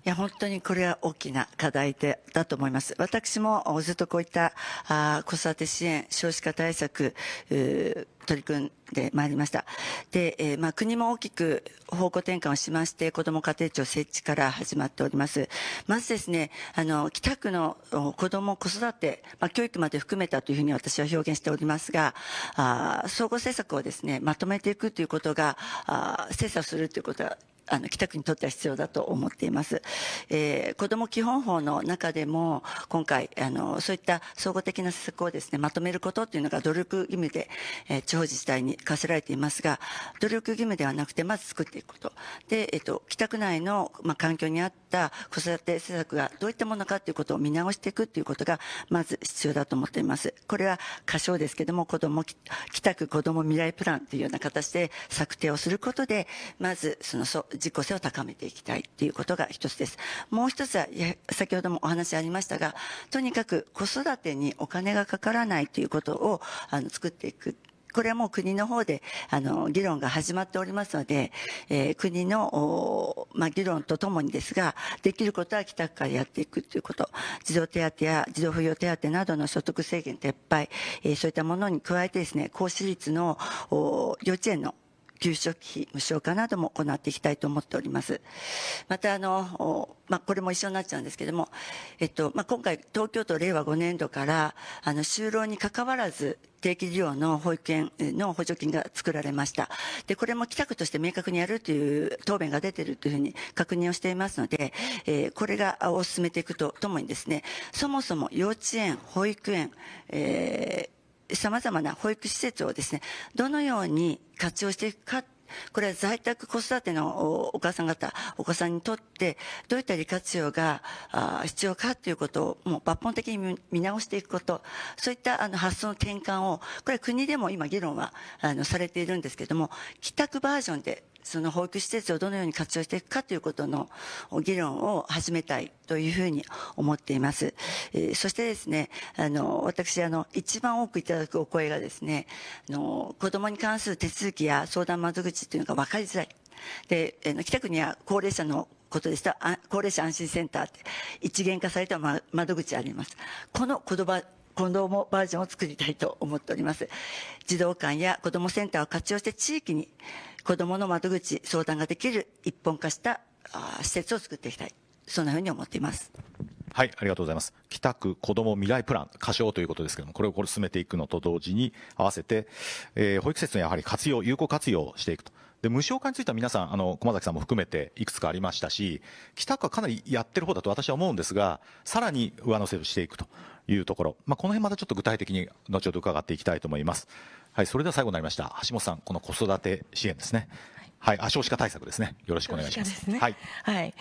Speaker 3: や、本当にこれは大きな課題でだと思います。私もずっとこういったあ子育て支援、少子化対策、取り組んでまいりました。で、えー、まあ、国も大きく方向転換をしまして、子ども家庭庁設置から始まっております。まずですね、あの、北区の子ども子育て、まあ、教育まで含めたというふうに私は表現しておりますが、あ総合政策をですね、まとめていくということが、あ精査するということがあの北区にとっては必要だと思っています。えー、子ども基本法の中でも今回あのそういった総合的な施策をですねまとめることというのが努力義務で、えー、地方自治体に課せられていますが努力義務ではなくてまず作っていくことで、えっ、ー、と、北区内の、まあ、環境にあった子育て施策がどういったものかということを見直していくということがまず必要だと思っています。これは仮称ですけども子ども北区子ども未来プランというような形で策定をすることでまずその実効性を高めていきたいということが一つです。もう一つは、先ほどもお話ありましたが、とにかく子育てにお金がかからないということを、あの、作っていく。これはもう国の方で、あの、議論が始まっておりますので、えー、国の、まあ、議論とともにですが、できることは帰宅からやっていくということ、児童手当や児童扶養手当などの所得制限撤廃、えー、そういったものに加えてですね、高私立の、幼稚園の給食費無償化なども行っていきたいと思っております。また、あの、まあ、これも一緒になっちゃうんですけども、えっと、まあ、今回、東京都令和5年度から、あの、就労に関わらず、定期利用の保育園の補助金が作られました。で、これも企画として明確にやるという答弁が出てるというふうに確認をしていますので、えー、これが、を進めていくとともにですね、そもそも幼稚園、保育園、えー様々な保育施設をですね、どのように活用していくか、これは在宅子育てのお母さん方、お子さんにとって、どういった利活用が必要かということをもう抜本的に見直していくこと、そういったあの発想の転換を、これは国でも今議論はあのされているんですけども、帰宅バージョンでその保育施設をどのように活用していくかということの議論を始めたいというふうに思っています。えー、そしてですね、あの、私、あの、一番多くいただくお声がですね、あの、子供に関する手続きや相談窓口というのが分かりづらい。で、えー、北区には高齢者のことでした高齢者安心センターって一元化された窓口あります。この言葉子どもバージョンを作りたいと思っております。児童館や子どもセンターを活用して地域に子供の窓口相談ができる一本化した施設を作っていきたい。そんなふうに思っています。
Speaker 2: はい、ありがとうございます。北区子ども未来プラン、過小ということですけれども、これをこれ進めていくのと同時に、合わせて、えー、保育施設のやはり活用、有効活用していくと。で、無償化については皆さん、あの、駒崎さんも含めていくつかありましたし、北区はかなりやってる方だと私は思うんですが、さらに上乗せをしていくというところ。まあ、この辺またちょっと具体的に後ほど伺っていきたいと思います。はい、それでは最後になりました。橋本さん、この子育て支援ですね。はい、はい、少子化対策ですね。よろしくお願いします。すね、はい。
Speaker 4: はい。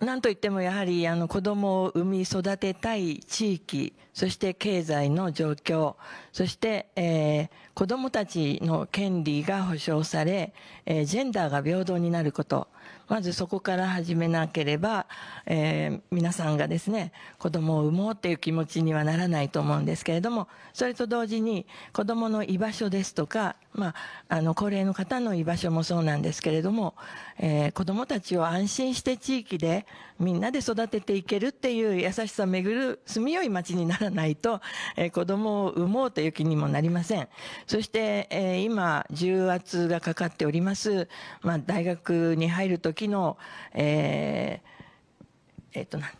Speaker 4: なんといってもやはりあの子供を産み育てたい地域そして経済の状況、そして、えー、子供たちの権利が保障され、えー、ジェンダーが平等になること。まずそこから始めなければ、えー、皆さんがですね、子供を産もうっていう気持ちにはならないと思うんですけれども、それと同時に子供の居場所ですとか、まあ、あの、高齢の方の居場所もそうなんですけれども、えー、子供たちを安心して地域でみんなで育てていけるっていう優しさをめぐる住みよい街にならないと、えー、子供を産もうという気にもなりません。そして、えー、今、重圧がかかっております、まあ、大学に入る時の、えー、えっ、ー、と、な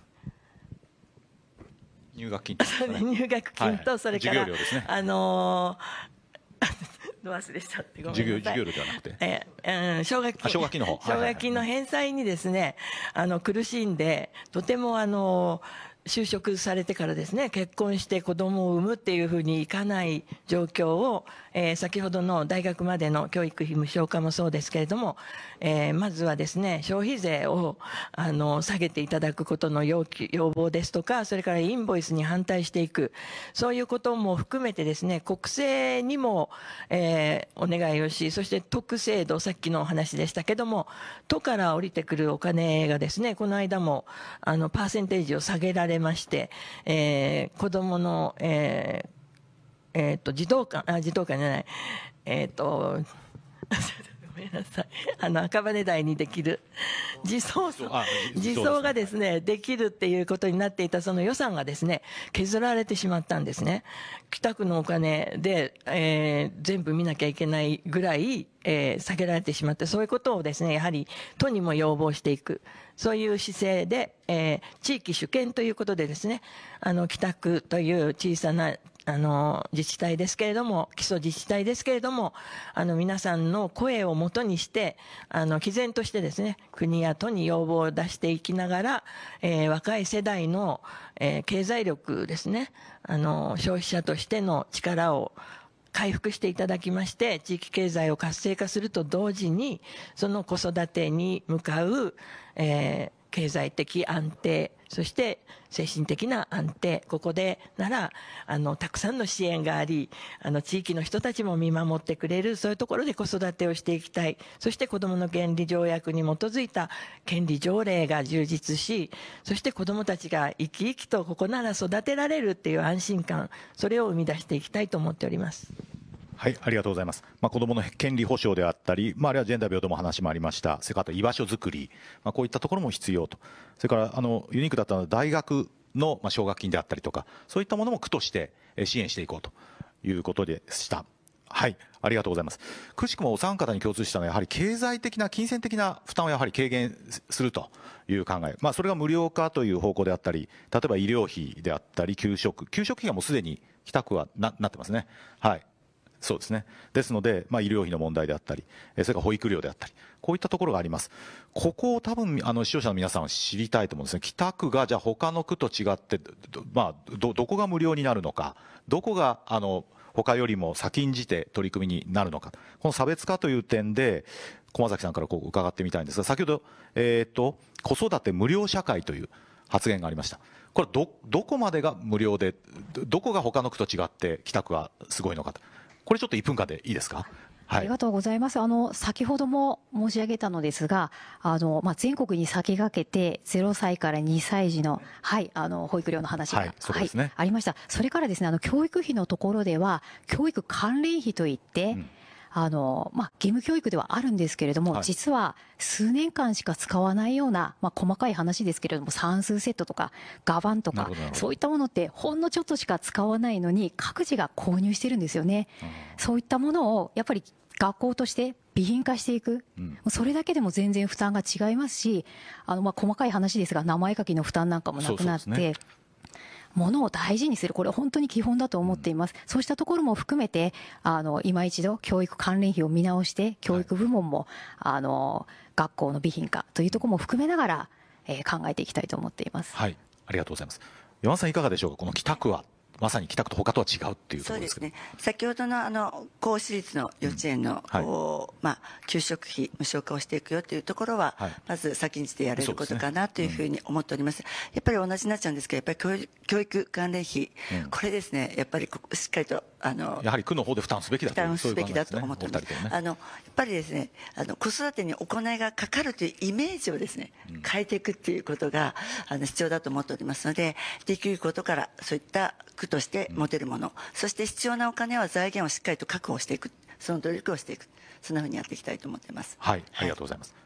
Speaker 2: 入学金入学金と、それ から、はいね、
Speaker 4: あのー 忘れちゃっ授業、料ではなくて。えー、うん、奨学金。奨学金の方。奨学金の返済にですね、あの、苦しんで、とてもあの、就職されてからですね、結婚して子供を産むっていうふうにいかない状況を、えー、先ほどの大学までの教育費無償化もそうですけれども、えー、まずはですね、消費税をあの下げていただくことの要求要望ですとか、それからインボイスに反対していく、そういうことも含めてですね、国政にも、えー、お願いをし、そして特制度、さっきのお話でしたけども、都から降りてくるお金がですね、この間もあのパーセンテージを下げられまして、えー、子供の、えーえっ、と、児童館、あ、児童館じゃない、えっ、と、めんなさい。あの、赤羽台にできる。自走、自走がですね、できるっていうことになっていたその予算がですね、削られてしまったんですね。北区のお金で、えー、全部見なきゃいけないぐらい、えー、下げられてしまって、そういうことをですね、やはり都にも要望していく。そういう姿勢で、えー、地域主権ということでですね、あの、帰宅という小さなあの、自治体ですけれども、基礎自治体ですけれども、あの、皆さんの声をもとにして、あの、毅然としてですね、国や都に要望を出していきながら、えー、若い世代の、えー、経済力ですね、あの、消費者としての力を回復していただきまして、地域経済を活性化すると同時に、その子育てに向かう、えー経済的安定、そして精神的な安定、ここでなら、あの、たくさんの支援があり、あの、地域の人たちも見守ってくれる、そういうところで子育てをしていきたい。そして子供の権利条約に基づいた権利条例が充実し、そして子供たちが生き生きとここなら育てられるっていう安心感、それを生み出していきたいと思っております。
Speaker 2: はい、ありがとうございます。まあ、子どもの権利保障であったり、まあ、あるいはジェンダー平等も話もありました、せれからと居場所づくり、まあ、こういったところも必要と、それからあのユニークだったのは大学の奨学金であったりとか、そういったものも区として支援していこうということでした。はい、ありがとうございます。くしくもお三方に共通したのは、やはり経済的な、金銭的な負担をやはり軽減するという考え、まあ、それが無料化という方向であったり、例えば医療費であったり、給食、給食費がもうすでに帰宅はななってますね。はいそうですね。ですので、まあ、医療費の問題であったり、それから保育料であったり、こういったところがあります。ここを多分、あの、視聴者の皆さんは知りたいと思うんですね。北区が、じゃあ他の区と違って、まあ、ど、どこが無料になるのか、どこが、あの、他よりも先んじて取り組みになるのか、この差別化という点で、駒崎さんからこう伺ってみたいんですが、先ほど、えっ、と、子育て無料社会という発言がありました。これど、どこまでが無料で、どこが他の区と違って北区はすごいのかと。これちょっと1分間でいいですか。
Speaker 5: はい、ありがとうございます。あの、先ほども申し上げたのですが、あの、まあ、全国に先駆けて、0歳から2歳児の、はい、あの、保育料の話が、はい、そうはいね、ありました。それからですね、あの、教育費のところでは、教育関連費といって、うんあの、まあ、義務教育ではあるんですけれども、はい、実は数年間しか使わないような、まあ、細かい話ですけれども、算数セットとか、ガバンとか、そういったものってほんのちょっとしか使わないのに、各自が購入してるんですよね。うん、そういったものを、やっぱり学校として備品化していく、うん、それだけでも全然負担が違いますし、あのま細かい話ですが、名前書きの負担なんかもなくなって。そうそう物を大事にする、これ本当に基本だと思っています。そうしたところも含めて、あの、今一度教育関連費を見直して、教育部門も、あの、学校の備品化というところも含めながら、えー、考えていきたいと思っています。
Speaker 2: はい、ありがとうございます。山さんいかがでしょうか、この帰宅は。まさに北区と他とは違うっていうそうです
Speaker 3: ね先ほどのあの高私立の幼稚園の、うんはい、まあ、給食費無償化をしていくよというところは、はい、まず先んじてやれることかなというふうに思っております、ねうん、やっぱり同じになっちゃうんですけどやっぱり教育関連費、うん、これですねやっぱりしっかりとあのやは
Speaker 2: り区の方で負担すべきだと負担すべきだと思ってます、ね、あ
Speaker 3: のやっぱりですねあの子育てに行いがかかるというイメージをですね変えていくっていうことがあの必要だと思っておりますのでできることからそういった区として持てるもの、うん、そして必要なお金は財源をしっかりと確保していくその努力をしていくそんなふうにやっていきたいと思っています。
Speaker 2: はい、ありがとうございます、はい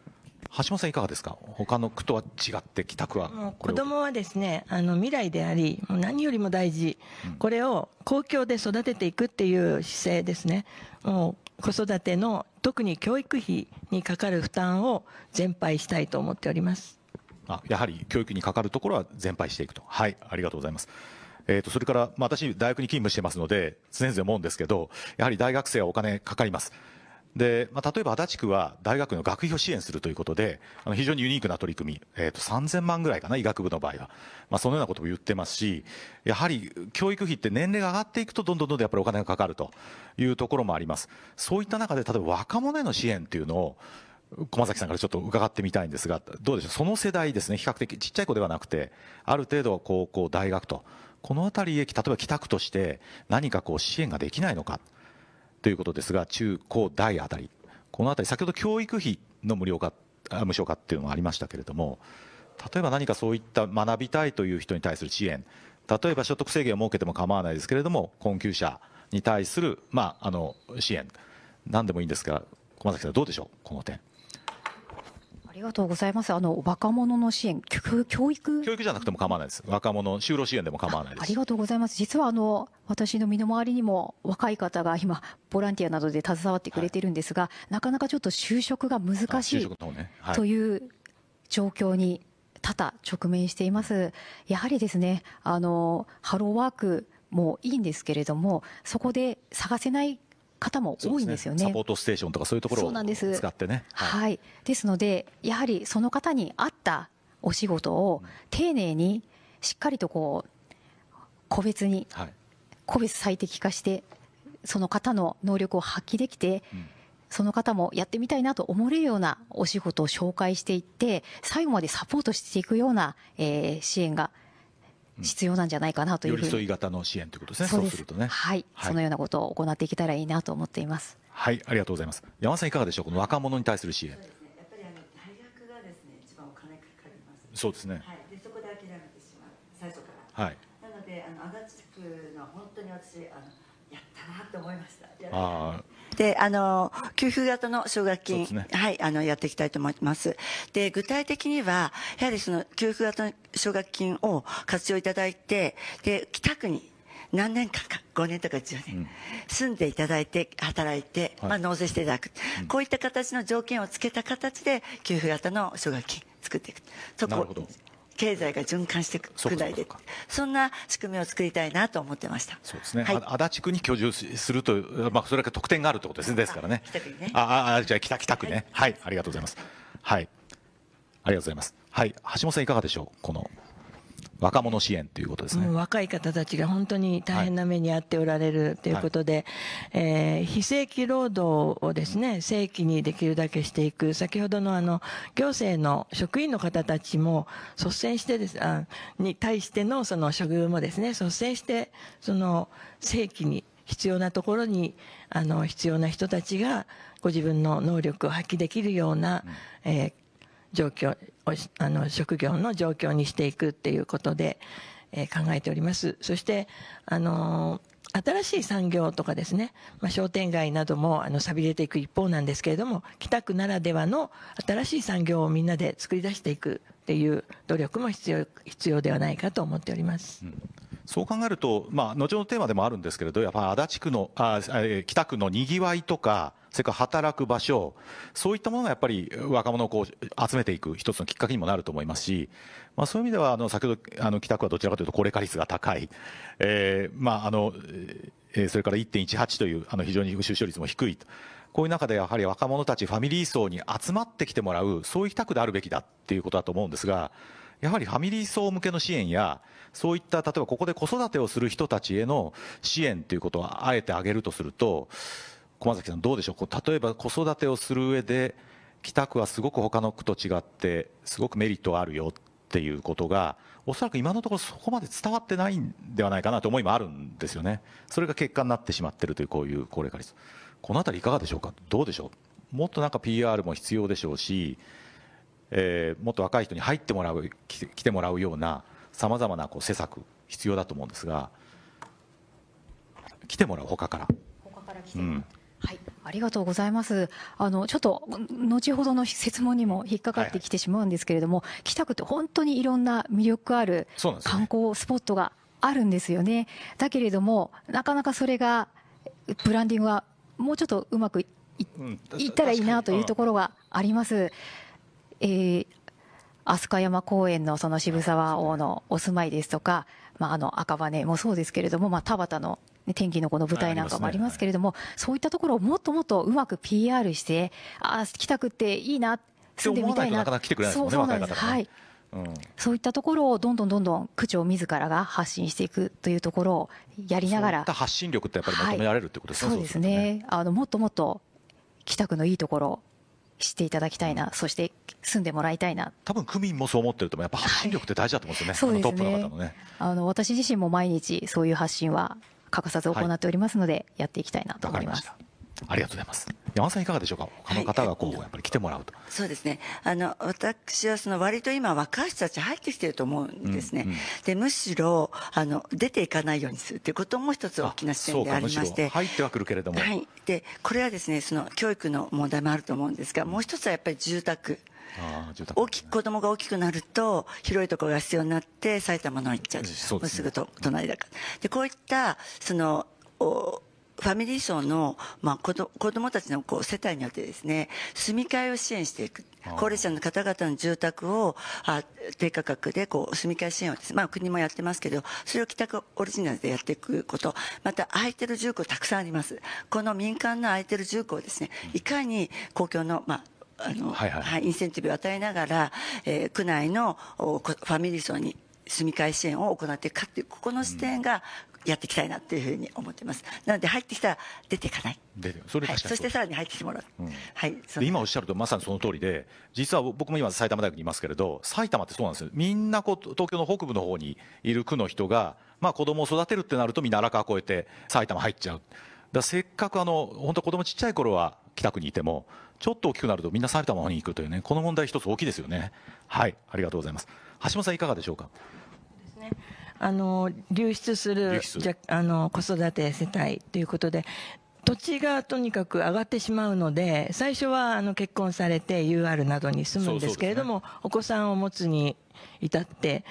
Speaker 2: 橋本さんいかがですか他の区とは違って帰宅は
Speaker 3: 子供は
Speaker 4: ですねあの未来であり何よりも大事、うん、これを公共で育てていくっていう姿勢ですねもう子育ての特に教育費にかかる負担を全廃したいと思っております
Speaker 2: あやはり教育にかかるところは全廃していくとはいありがとうございますえー、とそれから、まあ、私大学に勤務してますので常々思うんですけどやはり大学生はお金かかりますで、まあ、例えば足立区は大学の学費を支援するということで、あの非常にユニークな取り組み、えー、と3000万ぐらいかな、医学部の場合は。まあ、そのようなことも言ってますし、やはり教育費って年齢が上がっていくと、どんどんどんどんやっぱりお金がかかるというところもあります。そういった中で、例えば若者への支援っていうのを、駒崎さんからちょっと伺ってみたいんですが、どうでしょう、その世代ですね、比較的ちっちゃい子ではなくて、ある程度高校、大学と、この辺りへ、例えば帰宅として、何かこう支援ができないのか。ということですが中高大あたりこのあたり先ほど教育費の無料化無償化っていうのがありましたけれども例えば何かそういった学びたいという人に対する支援例えば所得制限を設けても構わないですけれども困窮者に対する、まあ、あの支援なんでもいいんですが駒崎さんどうでしょうこの点。
Speaker 5: ありがとうございます。あの若者の支援、教育
Speaker 2: 教育じゃなくても構わないです。若者就労支援でも構わないです。
Speaker 5: ありがとうございます。実はあの私の身の回りにも若い方が今ボランティアなどで携わってくれてるんですが、はい、なかなかちょっと就職が難しい、ねはい、という状況に多々直面しています。やはりですね、あのハローワークもいいんですけれども、そこで探せない方も多いんですよね、ね、サポ
Speaker 2: ートステーションとかそういうところを使ってね
Speaker 5: はい、はい、ですのでやはりその方に合ったお仕事を丁寧にしっかりとこう個別に、はい、個別最適化してその方の能力を発揮できて、うん、その方もやってみたいなと思えるようなお仕事を紹介していって最後までサポートしていくような、えー、支援が必要なんじゃないかなというふうに、うん、寄り
Speaker 2: 添い型の支援ということですねそうするとね、は
Speaker 5: い、はい、そのようなことを行っていけたらいいなと思っています
Speaker 2: はいありがとうございます山田さんいかがでしょうこの若者に対する支援、ね、
Speaker 3: やっぱりあの大学がですね一番お金かかりますそうですね、はい、でそこで諦めてしまう最初からはいなのであの足立区の本当に私あのやったなと思いましたああで、あの、給付型の奨学金、ね、はい、あの、やっていきたいと思います。で、具体的には、やはりその、給付型の奨学金を活用いただいて、で、北区に、何年間か5年とか10年、うん、住んでいただいて働いて、はい、まあ、納税していただく、うん、こういった形の条件をつけた形で給付型の奨学金作っていくとこ経済が循環していくくらでそんな仕組みを作りたいなと思ってましたそうで
Speaker 2: すね、はい、足立区に居住するという、まあ、それだけ特典があるということですねですからね北区ねああじゃあ北北区ね、はい、はい、ありがとうございますはいありがとうございますはい橋本さんいかがでしょうこの若者支援ということです
Speaker 4: ね、若い方たちが本当に大変な目に遭っておられるということで、はい、えー、非正規労働をですね正規にできるだけしていく先ほどのあの行政の職員の方たちも率先してですあに対してのその処遇もですね率先してその正規に必要なところにあの必要な人たちがご自分の能力を発揮できるような、うん、えー、状況あの職業の状況にしていくっていうことで、えー、考えております。そして、あの新しい産業とかですね、まあ、商店街などもあの寂びれていく一方なんですけれども北区ならではの新しい産業をみんなで作り出していくっていう努力も必要必要ではないかと思っております。うん
Speaker 2: そう考えると、まあ、後のテーマでもあるんですけれど、やっぱ足立区の、あ北区のにぎわいとか、それから働く場所、そういったものがやっぱり若者をこう集めていく一つのきっかけにもなると思いますし、まあ、そういう意味ではあの先ほどあの北区はどちらかというと高齢化率が高い、えーまああのえー、それから1.18というあの非常に出生率も低いと。こういう中でやはり若者たちファミリー層に集まってきてもらうそういう北区であるべきだということだと思うんですがやはりファミリー層向けの支援や、そういった例えばここで子育てをする人たちへの支援ということをあえて挙げるとすると、駒崎さん、どうでしょう、こう例えば子育てをする上で、北区はすごく他の区と違って、すごくメリットがあるよっていうことが、おそらく今のところ、そこまで伝わってないんではないかなと思いもあるんですよね、それが結果になってしまっているという、こういう高齢化率、このあたり、いかがでしょうか、どうでしょう、もっとなんか PR も必要でしょうし、えー、もっと若い人に入ってもらう来てもらうようなさまざまなこう施策必要だと思うんですが来てもらう他か
Speaker 3: ら。か
Speaker 5: らはい、ありがとうございます。あの、ちょっと、後ほどの質問にも引っかかってきてしまうんですけれども、はいはい、北区って本当にいろんな魅力ある観光スポットがあるんですよね。ねだけれども、なかなかそれが、ブランディングはもうちょっとうまくい,、
Speaker 3: ったらいいなというとこ
Speaker 5: ろがあります。うんえー、飛鳥山公園のその渋沢王のお住まいですとか、まあ、あの赤羽もそうですけれども、まあ、田端の天気の子の舞台なんかもありますけれども、そういったところをもっともっとうまく PR して、ああ、北区っていいな、住んでみたいな、そうそうなんです、はい、うん、そういったところをどんどんどんどん区長自らが発信していくというところをやりながら、発
Speaker 2: 信力ってやっぱり求められるってことですね、はい、そうです
Speaker 5: ね、ね、あのもっともっと北区のいいところ知っていただきたいな、そして住んでもらいたいな
Speaker 2: 多分区民もそう思ってると思うやっぱ発信力って大事だと思うんですよね、はい、トップの方のね
Speaker 5: あの私自身も毎日そういう発信は欠かさず行っておりますので、はい、やっていきたいなと思います
Speaker 2: ありがとうございます山さんいかがでしょうか他の方がこう、やっぱり来てもらうと
Speaker 3: そうですねあの私はその割と今若い人たち入ってきてると思うんですね、うんうん、でむしろあの出ていかないようにするということも一つ大きな視点でありまして
Speaker 2: 入ってはくるけれども、は
Speaker 3: い、でこれはですねその教育の問題もあると思うんですがもう一つはやっぱり住宅ああね、大き子供が大きくなると広いところが必要になって埼玉の行っちゃううす、ね,、ぐと隣だからでこういったそのおファミリー層の、まあ、子ど子供たちのこう世帯によってですね、住み替えを支援していく。高齢者の方々の住宅をあ低価格でこう住み替え支援をです、ね、まあ、国もやってますけど、それを帰宅オリジナルでやっていくこと、また空いてる住戸たくさんあります、この民間の空いてる住戸をです、ね、いかに公共の、まああのはい、はいインセンティブを与えながら、えー、区内のファミリー層に住み替え支援を行っていくかいう、ここの視点がやっていきたいなというふうに思ってますなので入ってきたら出ていかない
Speaker 2: 出てそれ、はい、そしてさ
Speaker 3: らに入ってきてもらう、うん、はい
Speaker 2: で今おっしゃるとまさにその通りで実は僕も今埼玉大学にいますけれど埼玉ってそうなんですよみんなこう東京の北部の方にいる区の人が、まあ、子供を育てるってなるとみんな荒川越えて埼玉入っちゃうだせっかくあの本当子供ちっちゃい頃は北区にいてもちょっと大きくなるとみんな埼玉の方に行くというねこの問題一つ大きいですよねはいありがとうございます橋本さんいかがでしょうか
Speaker 4: ですねあの流出するじゃあの子育て世帯ということで土地がとにかく上がってしまうので最初はあの結婚されて UR などに住むんですけれども、ね、お子さんを持つに至って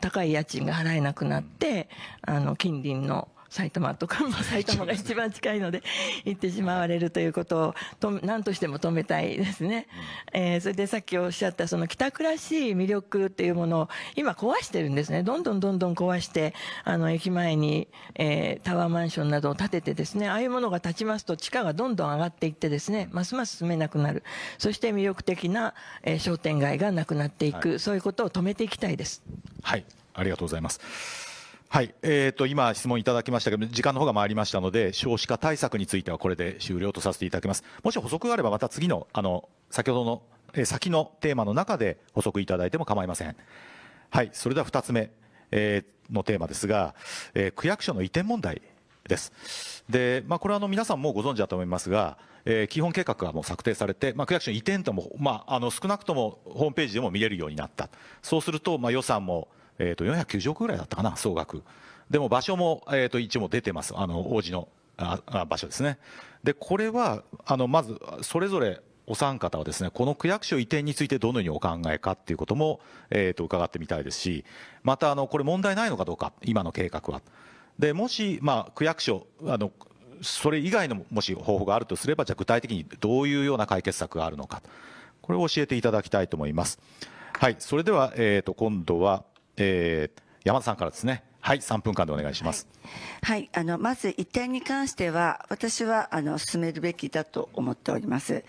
Speaker 4: 高い家賃が払えなくなって、あの近隣の埼玉とかも埼玉が一番近いので 行ってしまわれるということをと何としても止めたいですね、えー、それでさっきおっしゃったその北区らしい魅力っていうものを今壊してるんですねどんどんどんどん壊してあの駅前に、えー、タワーマンションなどを建ててですねああいうものが建ちますと地価がどんどん上がっていってですねますます住めなくなるそして魅力的な、えー、商店街がなくなっていく、はい、そういうことを止めていきたいです。
Speaker 2: はいありがとうございますはい、えーと、今、質問いただきましたけど、時間の方が回りましたので、少子化対策についてはこれで終了とさせていただきます。もし補足があれば、また次のあの先ほどの、えー、先のテーマの中で補足いただいても構いません。はい、それでは2つ目、えー、のテーマですが、えー、区役所の移転問題です。で、まあ、これはあの皆さんもご存知だと思いますが、えー、基本計画がもう策定されて、まあ、区役所移転とも、まあ、あの少なくともホームページでも見れるようになった、そうすると、まあ、予算もえー、と490億ぐらいだったかな、総額。でも場所も、えー、と一応出てます、あの王子のあ場所ですね。で、これはあのまずそれぞれお三方はですね、この区役所移転についてどのようにお考えかっていうことも、えー、と伺ってみたいですし、またあのこれ問題ないのかどうか、今の計画は。でもし、まあ、区役所あのそれ以外のもし方法があるとすれば、じゃあ具体的にどういうような解決策があるのか、これを教えていただきたいと思います。はい、それでは、えー、と今度はえー、山田さんからですね。はい、3分間でお願いします。
Speaker 3: はい、はい、あの、まず一転に関しては、私は、あの、進めるべきだと思っております。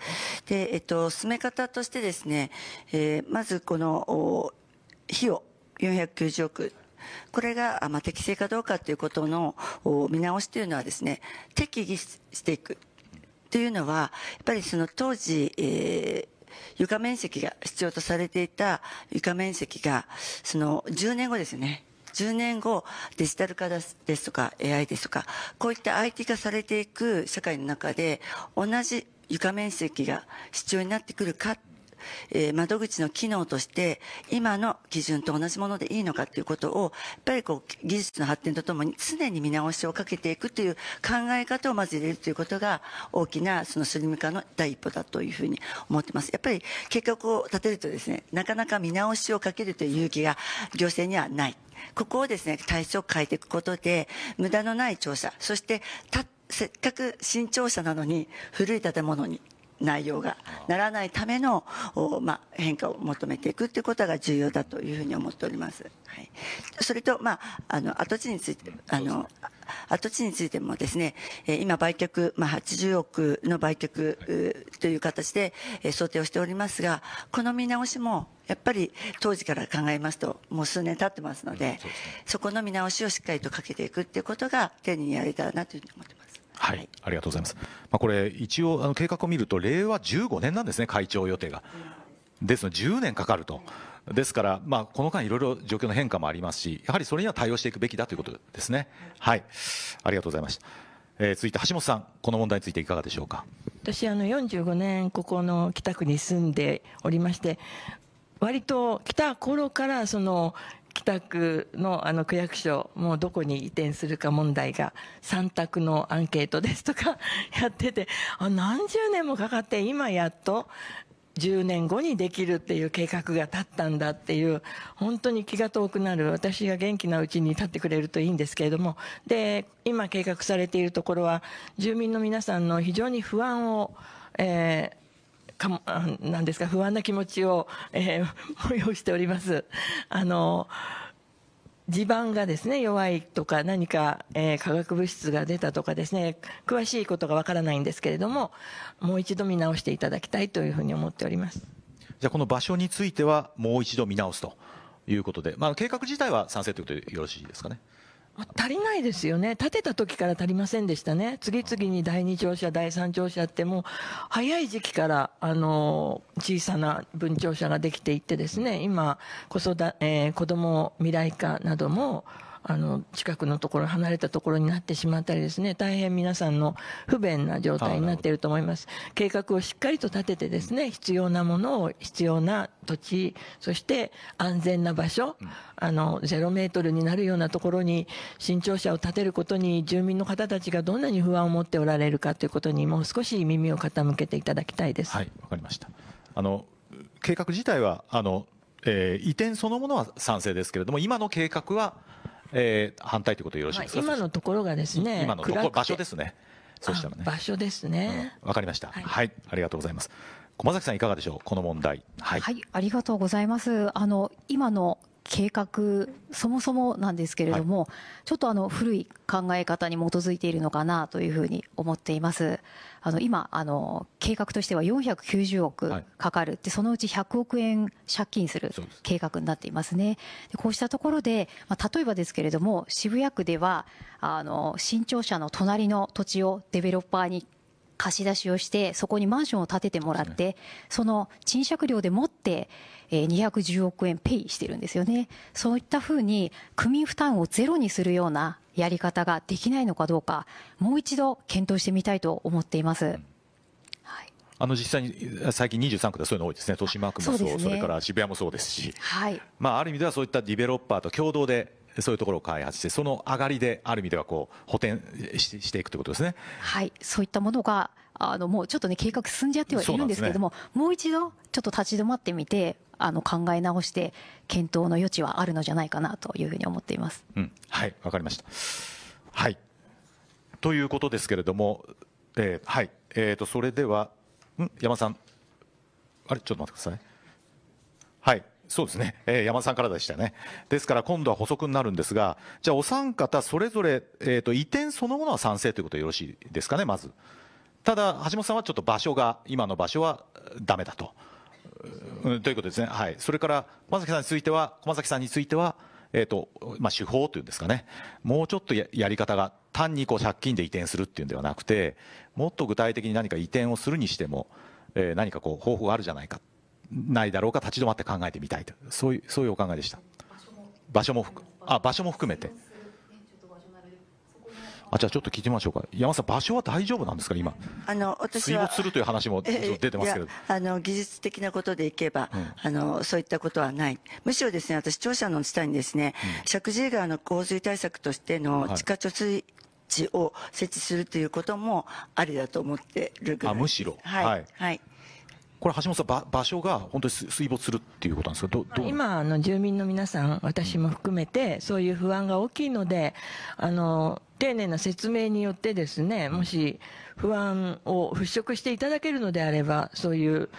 Speaker 3: で、えっと、進め方としてですね、えー、まずこの、費用490億これが、まあ、適正かどうかということの見直しというのはですね、適宜していくというのは、やっぱりその当時、えー床面積が必要とされていた床面積が、その10年後ですね。10年後、デジタル化ですとか AI ですとか、こういった IT 化されていく社会の中で、同じ床面積が必要になってくるかえー、窓口の機能として、今の基準と同じものでいいのかということを、やっぱりこう、技術の発展とともに常に見直しをかけていくという考え方をまず入れるということが、大きなそのスリム化の第一歩だというふうに思ってます。やっぱり計画を立てるとですね、なかなか見直しをかけるという勇気が行政にはない。ここをですね、対象を変えていくことで、無駄のない庁舎、そして、せっかく新庁舎なのに、古い建物に内容がならないための、まあ、変化を求めていくということが重要だというふうに思っております。はい、それと、まあ、あの跡地についてあの跡地についてもですね、今売却、まあ、80億の売却という形で想定をしておりますが、この見直しもやっぱり当時から考えますと、もう数年経ってますので、そこの見直しをしっかりとかけていくっていうことが丁寧にやれたらなというふうに思ってます。はい、
Speaker 2: ありがとうございます。まあ、これ一応あの計画を見ると令和15年なんですね会長予定が。ですので10年かかると。ですから、まあ、この間、いろいろ状況の変化もありますし、やはりそれには対応していくべきだということですね。はい、ありがとうございました。えー、続いて橋本さん、この問題についていかがでしょうか。
Speaker 4: 私、あの45年、ここの北区に住んでおりまして、割と来た頃からその北区のあの区役所もうどこに移転するか問題が3択のアンケートですとかやっててあ何十年もかかって今やっと10年後にできるっていう計画が立ったんだっていう本当に気が遠くなる私が元気なうちに立ってくれるといいんですけれどもで今計画されているところは住民の皆さんの非常に不安を、えーかも、なんですか、不安な気持ちを、えー、催 しております。あの、地盤がですね、弱いとか何か、えー、化学物質が出たとかですね、詳しいことがわからないんですけれども、もう一度見直していただきたいというふうに思っております。
Speaker 2: じゃあこの場所についてはもう一度見直すということで、まあ、計画自体は賛成ということでよろしいですかね。
Speaker 4: 足りないですよね。立てた時から足りませんでしたね。次々に第2庁舎、第3庁舎ってもう早い時期から、あの、小さな分庁舎ができていってですね、今、子育て、えー、子供未来化なども、あの、近くのところ、離れたところになってしまったりですね、大変皆さんの不便な状態になっていると思います。計画をしっかりと立ててですね、必要なものを、必要な土地、そして安全な場所、うん、あの、ロメートルになるようなところに、新庁舎を建てることに、住民の方たちがどんなに不安を持っておられるかということに、もう少し耳を傾けていただきたいです。は
Speaker 2: い、わかりました。あの、計画自体は、あの、えー、移転そのものは賛成ですけれども、今の計画はえー、反対ということでよろしいですか、はい、今
Speaker 4: のところがですね、今のところ、場所ですね、
Speaker 2: そうしたらね、場
Speaker 5: 所ですね、
Speaker 2: わ、うん、かりました、はい、はい、ありがとうございます。駒崎さん、いかがでしょう、この問題。
Speaker 5: はい、はい、ありがとうございます。あの今の計画そもそもなんですけれども、はい、ちょっとあの古い考え方に基づいているのかなというふうに思っています。あの今あの計画としては490億かかる、はい、でそのうち100億円借金する計画になっていますね。でこうしたところで、まあ、例えばですけれども渋谷区ではあの新庁舎の隣の土地をデベロッパーに貸し出しをして、そこにマンションを建ててもらって、その賃借料でもって、えー、210億円ペイしてるんですよね。そういったふうに、区民負担をゼロにするようなやり方ができないのかどうか、もう一度検討してみたいと思っています。うん
Speaker 2: あの実際に最近23区でそういうの多いですね、豊島区もそう、そ、ね,、れから渋谷もそうですし、はいまあ、ある意味ではそういったディベロッパーと共同でそういうところを開発してその上がりである意味ではこう補填ししていくということですね。
Speaker 5: はいそういったものがあのもうちょっとね計画進んじゃってはいるんですけれども、ね、もう一度ちょっと立ち止まってみてあの考え直して検討の余地はあるのじゃないかなというふうに思っています。
Speaker 3: うん、
Speaker 2: はいわかりました。はいということですけれども、えー、はいえっ、ー、とそれではん山さんあれちょっと待ってください。はいそうですね、えー、山さんからでしたね。ですから今度は補足になるんですが、じゃあお三方それぞれ、えーと、移転そのものは賛成ということでよろしいですかね、まず。ただ、橋本さんはちょっと場所が、今の場所はだめだと、うん。ということですね、はい、それから駒崎さんについては、駒崎さんについては、えーとまあ、手法というんですかね、もうちょっとやり方が、単にこう借金で移転するっていうんではなくて、もっと具体的に何か移転をするにしても、えー、何かこう方法があるじゃないか。ないだろうか立ち止まって考えてみたいとそういうそういうお考えでした場所も含あ場所も含めてあじゃあちょっと聞いてみましょうか山さん場所は大丈夫なんですか今
Speaker 3: あの私水没する
Speaker 2: という話も出てますけど
Speaker 3: あの技術的なことでいけば、うん、あのそういったことはないむしろですね私庁舎の下にですね、うん、石神井川の洪水対策としての地下貯水、はい地を設置するということもありだと思ってるぐらい。
Speaker 2: あむしろ。はい。はい。これ、橋本さん、場場所が本当に水没するっていうことなんですか、
Speaker 4: 今あの、住民の皆さん、私も含めて、そういう不安が大きいので、あの丁寧な説明によってですね、もし不安を払拭していただけるのであれば、そういう。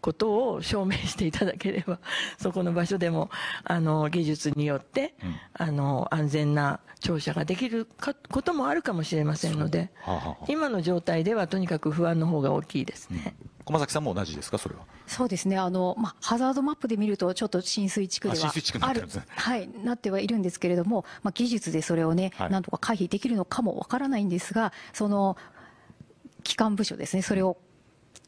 Speaker 4: ことを証明していただければ、そこの場所でも、あの、技術によって、うん、あの、安全な庁舎ができるかこともあるかもしれませんので、はあはあ、今の状
Speaker 5: 態ではとにかく不
Speaker 4: 安の方が大きいです
Speaker 2: ね。うん駒崎さんも同じですか、それは。
Speaker 5: そうですね、あの、まあ、ハザードマップで見ると、ちょっと浸水地区ではある。なはい、なってはいるんですけれども、まあ、技術でそれをね、はい、なんとか回避できるのかもわからないんですが、その。機関部署ですね、それを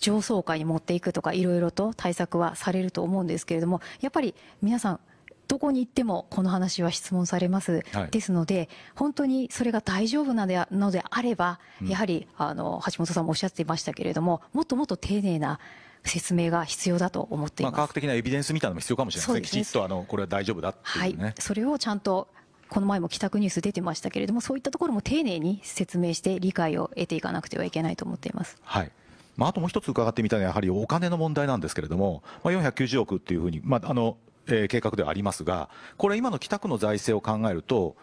Speaker 5: 上層階に持っていくとかいろいろと対策はされると思うんですけれどもやっぱり皆さんどこに行ってもこの話は質問されます、はい、ですので本当にそれが大丈夫なのであれば、うん、やはりあの橋本さんもおっしゃっていましたけれどももっともっと丁寧な説明が必要だと思っています、まあ、
Speaker 2: 科学的なエビデンスみたいなのも必要かもしれません、ね、ね、きちっとあのこれは大丈夫だ、ね、は
Speaker 5: い、それをちゃんとこの前も帰宅ニュース出てましたけれどもそういったところも丁寧に説明して理解を得ていかなくてはいけないと思っています。
Speaker 2: はいまあ、あともう一つ伺ってみたいのは、やはりお金の問題なんですけれども、まあ、490億っていうふうに、まああのえー、計画ではありますが、これ、今の北区の財政を考えると、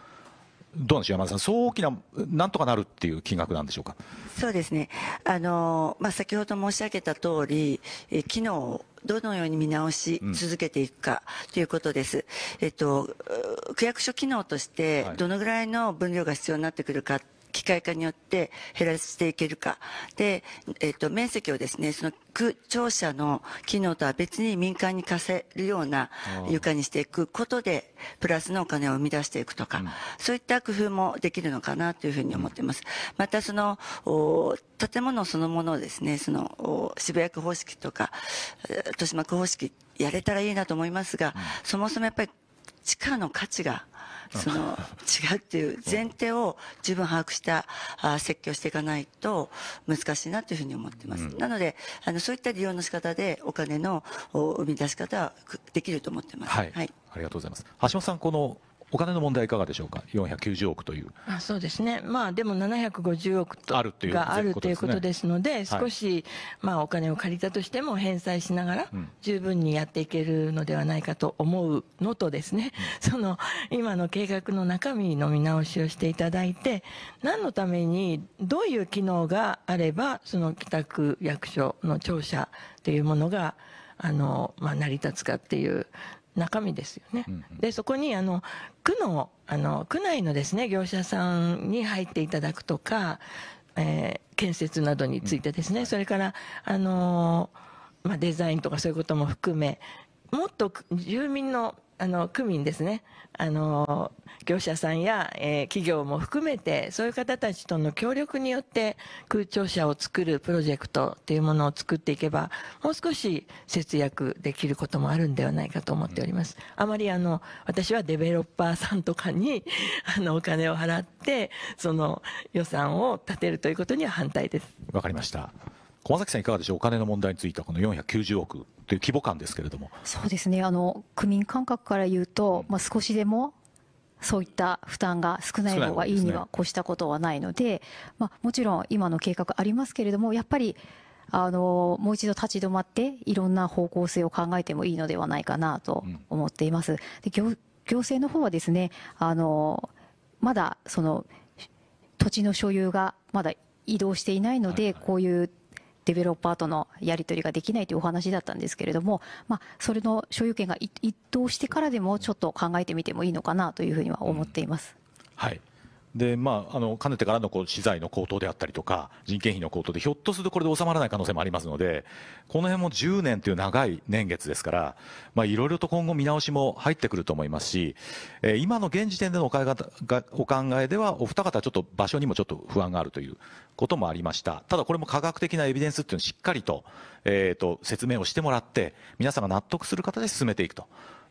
Speaker 2: どうなんでしょう、山田さん、そう大きな、なんとかなるっていう金額なんでしょうか
Speaker 3: そうですね、あのまあ、先ほど申し上げた通り、え機能をどのように見直し続けていくか、うん、ということです。えっと、区役所機能として、どのぐらいの分量が必要になってくるか、はい機械化によって減らしていけるか。で、えっ、ー、と、面積をですね、その区庁舎の機能とは別に民間に貸せるような床にしていくことで、プラスのお金を生み出していくとか、うん、そういった工夫もできるのかなというふうに思っています。また、その、建物そのものをですね、その、渋谷区方式とか、豊島区方式、やれたらいいなと思いますが、うん、そもそもやっぱり地下の価値がその違うっていう前提を十分把握した説教していかないと難しいなというふうに思ってます。うん、なのであのそういった利用の仕方でお金の生み出し方はできると思ってます。
Speaker 2: はい、はい、ありがとうございます。橋本さんこのお金の問題いかがでしょうか、490億という。
Speaker 4: あそうですね、まあ、でも750億
Speaker 2: とあるというがあるということですので、少
Speaker 4: し、まあ、お金を借りたとしても返済しながら、十分にやっていけるのではないかと思うのとですね、その今の計画の中身の見直しをしていただいて、何のためにどういう機能があれば、その帰宅役所の庁舎というものが、あの、まあ、成り立つかっていう、中身ですよね。うんうん、で、そこに、あの、区の、あの、区内のですね、業者さんに入っていただくとか、えー、建設などについてですね、うん、それから、あのー、まあ、デザインとかそういうことも含め、もっと住民のあの区民ですねあの業者さんや、えー、企業も含めてそういう方たちとの協力によって空調車を作るプロジェクトというものを作っていけばもう少し節約できることもあるんではないかと思っております。あまりあの私はデベロッパーさんとかに あのお金を払ってその予算を立てるということには反対で
Speaker 2: す。わかりました。駒崎さん、いかがでしょう、お金の問題については、この490億という規模感ですけれども
Speaker 5: そうですね、あの区民感覚から言うと、まあ、少しでもそういった負担が少ない方がいいには越したことはないので、でね、まあ、もちろん今の計画ありますけれども、やっぱりあのもう一度立ち止まって、いろんな方向性を考えてもいいのではないかなと思っています。で行行政の方はですねあのまだその土地の所有がまだ移動していないので、はいはい、こういうデベロッパーとのやり取りができないというお話だったんですけれども、まあ、それの所有権が一等してからでもちょっと考えてみてもいいのかなというふうには思っています。
Speaker 2: うん、はいでまあ、あのかねてからのこう資材の高騰であったりとか人件費の高騰でひょっとするとこれで収まらない可能性もありますのでこの辺も10年という長い年月ですからいろいろと今後見直しも入ってくると思いますし、えー、今の現時点でのお考えお考えではお二方ちょっと場所にもちょっと不安があるということもありましたただこれも科学的なエビデンスというのをしっかりと,、えーと説明をしてもらって皆さんが納得する形で進めていくと。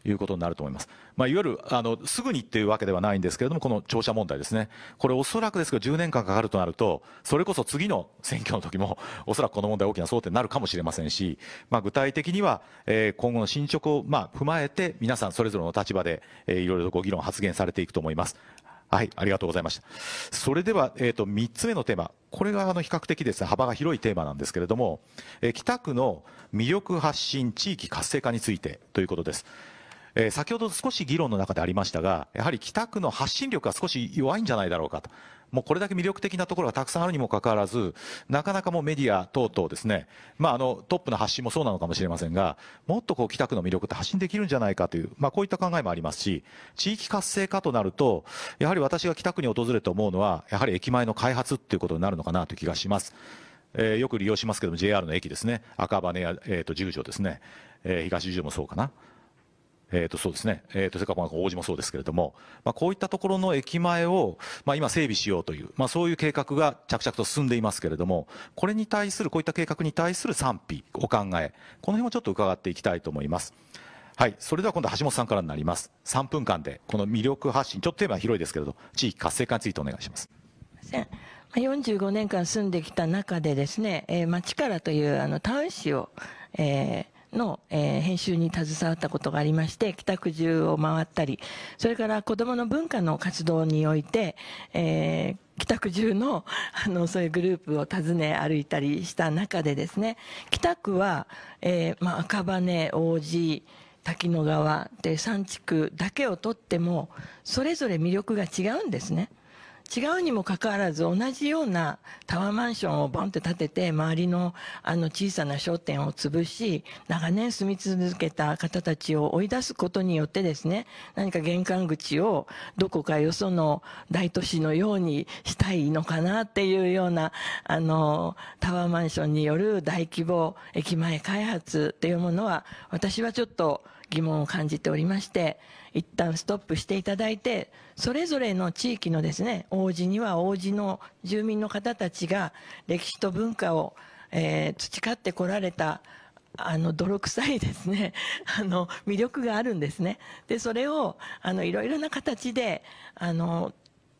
Speaker 2: いうことになると思います。まあ、いわゆるあのすぐにというわけではないんですけれども、この庁舎問題ですね、これ、おそらくですけど、10年間かかるとなると、それこそ次の選挙の時も、おそらくこの問題、大きな争点になるかもしれませんし、まあ、具体的には、えー、今後の進捗をまあ踏まえて、皆さんそれぞれの立場で、えー、いろいろとご議論、発言されていくと思います。はい、ありがとうございました。それでは、えっ、ー、と、3つ目のテーマ。これが、あの、比較的ですね、幅が広いテーマなんですけれども、えー、北区の魅力発信地域活性化についてということです。えー、先ほど少し議論の中でありましたが、やはり北区の発信力が少し弱いんじゃないだろうかと。もうこれだけ魅力的なところがたくさんあるにもかかわらず、なかなかもうメディア等々ですね、まあ、あのトップの発信もそうなのかもしれませんが、もっとこう北区の魅力って発信できるんじゃないかという、まあ、こういった考えもありますし、地域活性化となると、やはり私が北区に訪れて思うのは、やはり駅前の開発っていうことになるのかなという気がします。えー、よく利用しますけども、JR の駅ですね、赤羽や、えー、と十条ですね、えー、東十条もそうかな。えーとそうですねえーと、とそれから王子もそうですけれども、まあ、こういったところの駅前を、まあ、今、整備しようという、まあ、そういう計画が着々と進んでいますけれども、これに対する、こういった計画に対する賛否、お考え、この辺をちょっと伺っていきたいと思います。はい、それでは今度、橋本さんからになります、3分間で、この魅力発信、ちょっとテーマは広いですけれど、地域活性化についてお願いします。
Speaker 4: 45年間住んできた中でですね、えー、町からというあのタウン市を、えーの、えー、編集に携わったことがありまして、帰宅中を回ったり、それから子供の文化の活動において、えー、北中の、あの、そういうグループを訪ね歩いたりした中でですね、北区は、えー、まあ、赤羽、王子、滝野川で3地区だけをとっても、それぞれ魅力が違うんですね。違うにもかかわらず同じようなタワーマンションをボンって建てて周りのあの小さな商店を潰し長年住み続けた方たちを追い出すことによってですね何か玄関口をどこかよその大都市のようにしたいのかなっていうようなあのタワーマンションによる大規模駅前開発というものは私はちょっと疑問を感じておりまして一旦ストップしていただいて、それぞれの地域のですね、王子には王子の住民の方たちが歴史と文化を、えー、培ってこられたあの、泥臭いですね、あの、魅力があるんですね。で、それを、あの、いろいろな形で、あの、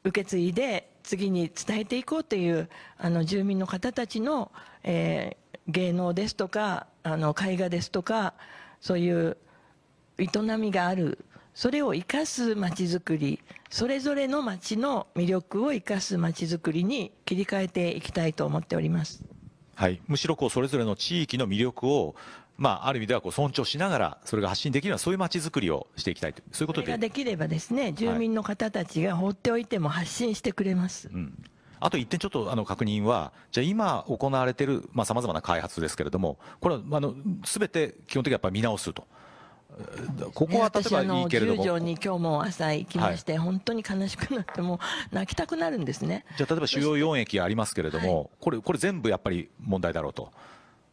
Speaker 4: 受け継いで、次に伝えていこうという、あの、住民の方たちの、えー、芸能ですとか、あの、絵画ですとか、そういう営みがあるそれを生かすまちづくり、それぞれの街の魅力を生かすまちづくりに切り替えていきたいと思っておりま
Speaker 2: す。はい、むしろこうそれぞれの地域の魅力を、まあ、ある意味ではこう尊重しながらそれが発信できるようなそういうまちづくりをしていきたいとそういうことでで
Speaker 4: きればですね住民の方たちが放っておいても発信してくれます。は
Speaker 2: い、うんあと一点ちょっとあの確認は、じゃあ今行われているさまざ、まな開発ですけれども、これはあのて基本的にはやっぱり見直すとここは例えばいいけれども。十条
Speaker 4: に今日も朝行きまして、本当に悲しくなって、も泣きたくなるんですね。じゃあ、例え
Speaker 2: ば主要4駅ありますけれども、これ、これ全部やっぱり問題だろうと。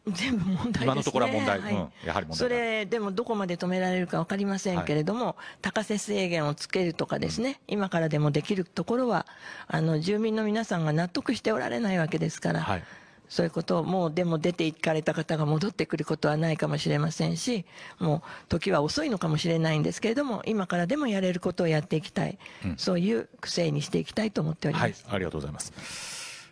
Speaker 4: 全部問題です、ね、今のところは問題、はい、うん、やはり問題それでもどこまで止められるか分かりませんけれども、はい、高瀬制限をつけるとかですね、うん、今からでもできるところは、あの住民の皆さんが納得しておられないわけですから。はいそういうことを、もうでも出て行かれた方が戻ってくることはないかもしれませんし、もう時は遅いのかもしれないんですけれども、今からでもやれることをやっていきたい、うん、そうい
Speaker 2: う癖にしていきたいと思っております。はい、ありがとうございます。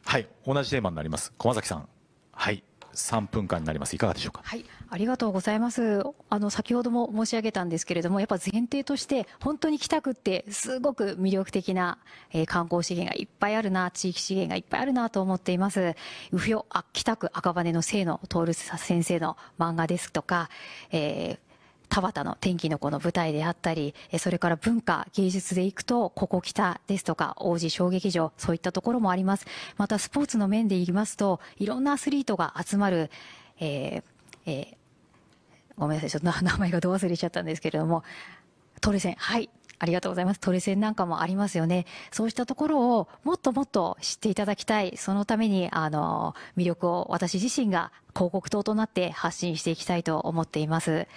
Speaker 2: はい、同じテーマになります。駒崎さん。はい。3分間になります。いかがでしょうか。
Speaker 5: はい、ありがとうございます。あの先ほども申し上げたんですけれども、やっぱ前提として本当に北区ってすごく魅力的な、えー、観光資源がいっぱいあるな、地域資源がいっぱいあるなと思っています。うふよあ北区赤羽の清の徹先生の漫画ですとか、えー田畑の天気の子の舞台であったり、それから文化、芸術で行くと、ここ北ですとか、王子小劇場、そういったところもあります。また、スポーツの面で言いますと、いろんなアスリートが集まる、えーえー、ごめんなさい、ちょっと 名前がど忘れしちゃったんですけれども、トレセン、はい、ありがとうございます。トレセンなんかもありますよね。そうしたところをもっともっと知っていただきたい。そのために、あの、魅力を私自身が広告塔となって発信していきたいと思っています。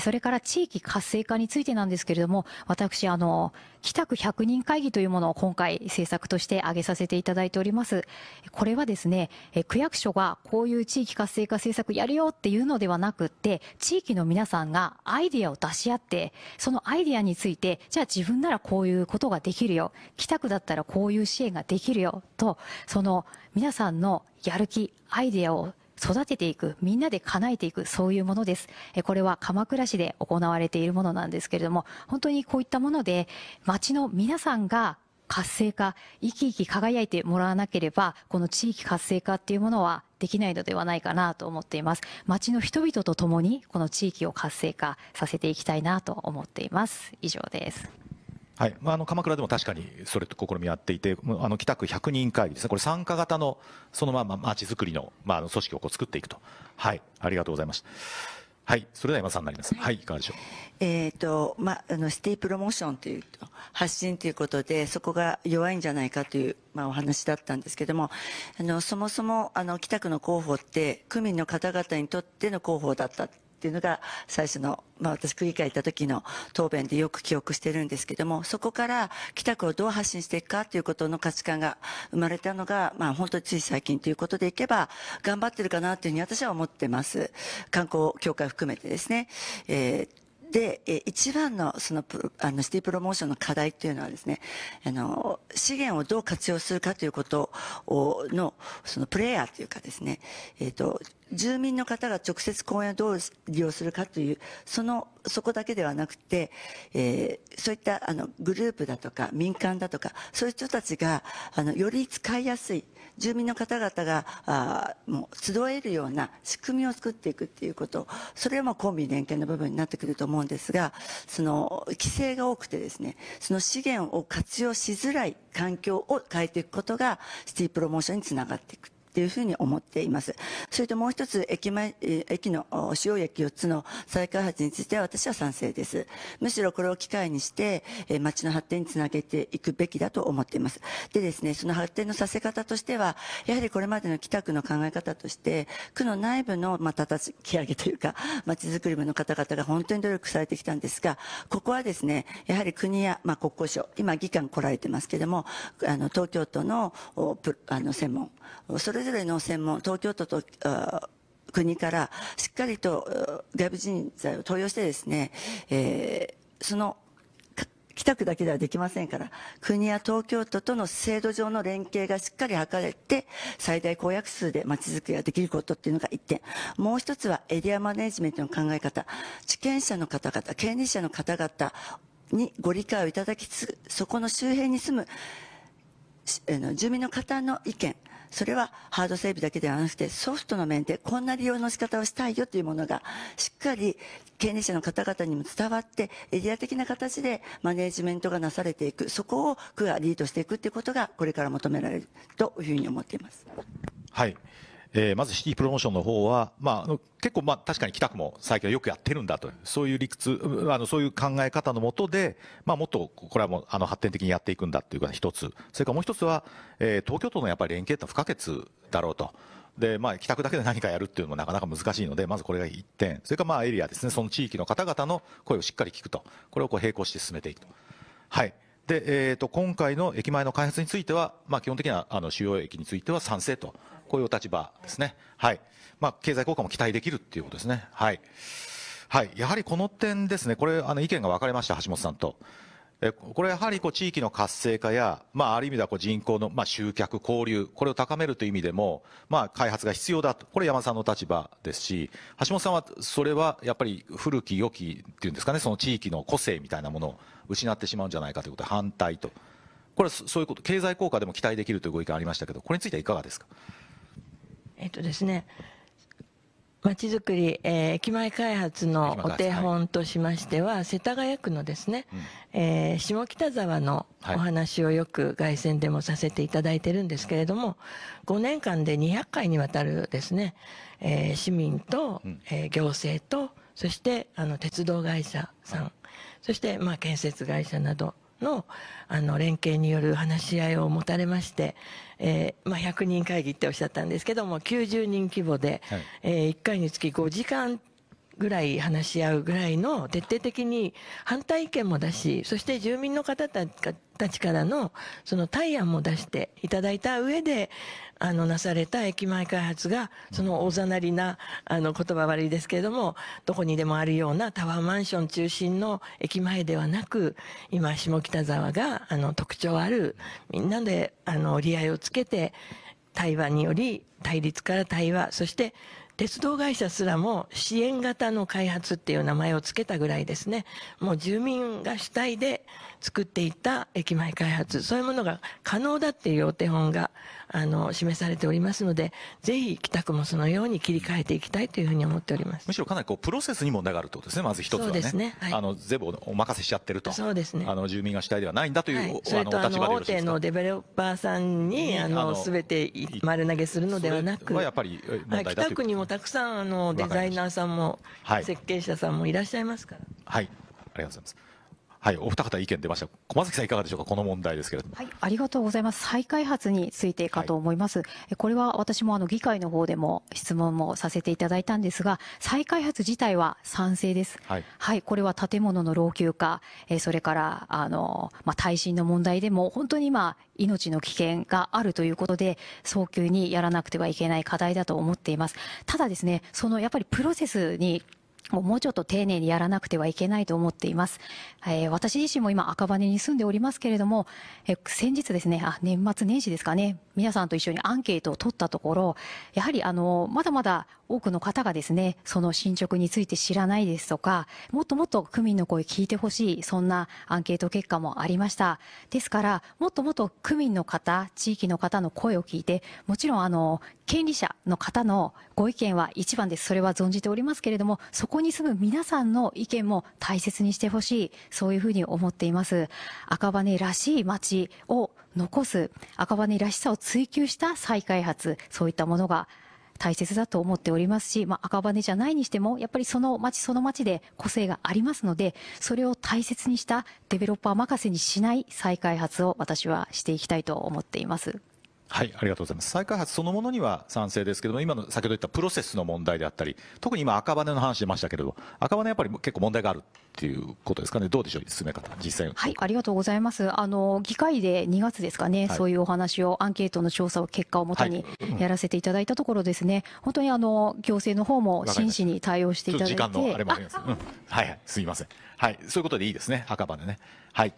Speaker 5: それから地域活性化についてなんですけれども、私、あの、北区100人会議というものを今回政策として挙げさせていただいております。これはですね、区役所がこういう地域活性化政策やるよっていうのではなくって、地域の皆さんがアイデアを出し合って、そのアイデアについて、じゃあ自分ならこういうことができるよ。北区だったらこういう支援ができるよ。と、その皆さんのやる気、アイデアを育てていく、みんなで叶えていく、そういうものです。これは鎌倉市で行われているものなんですけれども、本当にこういったもので、町の皆さんが活性化、生き生き輝いてもらわなければ、この地域活性化っていうものはできないのではないかなと思っています。町の人々と共に、この地域を活性化させていきたいなと思っています。以上です。
Speaker 2: はい、まあ、あの鎌倉でも確かにそれと試みやっていて、あの北区100人会議ですね、これ、参加型のそのまま町づくりの,、まあ、組織をこう作っていくと、はい、ありがとうございました。はい、それでは山さんになります。はい、い、かがでしょう。
Speaker 3: えっ、ー、と、まあ、あのシティプロモーションという発信ということで、そこが弱いんじゃないかという。まあ、お話だったんですけども、あの、そもそも、あの、北区の広報って、区民の方々にとっての広報だったっていうのが最初の、まあ、私区議会行った時の答弁でよく記憶してるんですけどもそこから北区をどう発信していくかということの価値観が生まれたのが、まあ、本当につい最近ということでいけば頑張ってるかなというふうに私は思ってます観光協会含めてですね、えーで、え一番のそのあのシティプロモーションの課題というのはですね、あの、資源をどう活用するかということをの、そのプレイヤーというかですね、えっ、ー、と、住民の方が直接公園をどう利用するかという、その、そこだけではなくて、えー、そういったあのグループだとか民間だとか、そういう人たちが、あの、より使いやすい、住民の方々があもう集えるような仕組みを作っていくっていうことそれはまあコンビ連携の部分になってくると思うんですがその規制が多くてですねその資源を活用しづらい環境を変えていくことがシティプロモーションにつながっていくっていうふうに思っています。それともう一つ、駅前、駅の主要駅4つの再開発については私は賛成です。むしろこれを機会にして、街の発展につなげていくべきだと思っています。でですね、その発展のさせ方としては、やはりこれまでの北区の考え方として、区の内部の、また叩き上げというか、街づくり部の方々が本当に努力されてきたんですが、ここはですね、やはり国や、まあ、国交省、今議官来られてますけども、あの、東京都の、あの、専門、それれぞれの専門、東京都と国からしっかりと外部人材を登用してですね、えー、その北区だけではできませんから、国や東京都との制度上の連携がしっかり図れて、最大公約数でまちづくりができることっていうのが一点。もう一つはエリアマネジメントの考え方。地権者の方々、権利者の方々にご理解をいただきつつ、そこの周辺に住む、住民の方の意見、それはハード整備だけではなくてソフトの面でこんな利用の仕方をしたいよというものがしっかり権利者の方々にも伝わってエリア的な形でマネジメントがなされていくそこを区がリードしていくということがこれから求められるというふうに思っています。
Speaker 2: はいえー、まずシティプロモーションの方は、まあ、結構、まあ、確かに北区も最近はよくやってるんだとそういう理屈あのそういう考え方のもとで、まあ、もっとこれはもうあの発展的にやっていくんだというのが一つそれからもう一つは、えー、東京都のやっぱり連携って不可欠だろうと。でまあ、帰宅だけで何かやるっていうのもなかなか難しいので、まずこれが1点、それからまあエリアですね、その地域の方々の声をしっかり聞くと、これをこう並行して進めていくと。はいでえーと、と今回の駅前の開発については、まあ、基本的にはあの主要駅については賛成とういう立場ですね。はい。まあ、経済効果も期待できるっていうことですね。はい。はい。やはりこの点ですね、これ、あの、意見が分かれました、橋本さんと。えこれやはりこう地域の活性化や、まあ、ある意味ではこう人口の、まあ、集客、交流、これを高めるという意味でも、まあ、開発が必要だと、これ、山さんの立場ですし、橋本さんはそれはやっぱり古き良きっていうんですかね、その地域の個性みたいなものを失ってしまうんじゃないかということで、反対と、これ、はそういうこと、経済効果でも期待できるというご意見ありましたけど、これについてはいかがですか。えっと
Speaker 4: ですね、まちづくり、えー、駅前開発のお手本としましては、世田谷区のですね、うん、えー、下北沢のお話をよく凱旋でもさせていただいてるんですけれども、5年間で200回にわたるですね、えー、市民と、え行政と、そしてあの鉄道会社さん、そしてまあ建設会社などのあの連携による話し合いを持たれまして、えーまあ、100人会議っておっしゃったんですけども90人規模で、はい、えー、1回につき5時間ぐらい話し合うぐらいの徹底的に反対意見も出し、そして住民の方たちからのその対案も出していただいた上で、あの、なされた駅前開発が、その大ざなりな、あの、言葉悪いですけれども、どこにでもあるようなタワーマンション中心の駅前ではなく、今、下北沢が、あの、特徴ある、みんなで、あの、折り合いをつけて、対話により、対立から対話、そして、鉄道会社すらも支援型の開発っていう名前を付けたぐらいですねもう住民が主体で作っていった駅前開発、そういうものが可能だっていうお手本が、あの、示されておりますので、ぜひ北区もそのように切り替えていきたいというふうに思っております。
Speaker 2: むしろかなりこう、プロセスに問題があるということですね、まず一つはね。そうですね。はい、あの、全部お任せしちゃってると。そうですね。あの、住民が主体ではないんだという、はい、それとあの、大手
Speaker 4: のデベロッパーさんに、あの、すべて丸投げするのではなく、やっ
Speaker 2: ぱり北区に
Speaker 4: もたくさん、あの、デザイナーさんも、設計者さんもいらっしゃいますから。
Speaker 2: はい。ありがとうございます。はい、お二方意見出ました。駒崎さんいかがでしょうか、この問題ですけれども。は
Speaker 5: い、ありがとうございます。再開発についてかと思います。はい、これは私もあの議会の方でも質問もさせていただいたんですが、再開発自体は賛成です。はい、はい、これは建物の老朽化、えそれからあのまあ、耐震の問題でも本当に今命の危険があるということで早急にやらなくてはいけない課題だと思っています。ただですね、そのやっぱりプロセスにもうちょっと丁寧にやらなくてはいけないと思っています。えー、私自身も今赤羽に住んでおりますけれども、えー、先日ですね、あ、年末年始ですかね、皆さんと一緒にアンケートを取ったところ、やはりあの、まだまだ多くの方がですね、その進捗について知らないですとか、もっともっと区民の声聞いてほしい、そんなアンケート結果もありました。ですから、もっともっと区民の方、地域の方の声を聞いて、もちろんあの、権利者の方のご意見は一番です。それは存じておりますけれども、そこにに住む皆さんの意見も大切にしてほしい、そういうふうに思っています。赤羽らしい街を残す、赤羽らしさを追求した再開発、そういったものが大切だと思っておりますし、まあ、赤羽じゃないにしても、やっぱりその町その町で個性がありますので、それを大切にしたデベロッパー任せにしない再開発を私はしていきたいと思っています。
Speaker 2: はい、ありがとうございます。再開発そのものには賛成ですけども、今の先ほど言ったプロセスの問題であったり、特に今赤羽の話出ましたけれど、赤羽やっぱり結構問題があるっていうことですかね。どうでしょう、進め方、実際は
Speaker 5: い、ありがとうございます。あの議会で2月ですかね、はい、そういうお話をアンケートの調査を結果をもとにやらせていただいたところですね。はいうん、本当にあの行政の方も真摯に対応していただいて、時間のあれもあります。うん、はい
Speaker 2: はい、すみません。はい、そういうことでいいですね。赤羽ね。はい。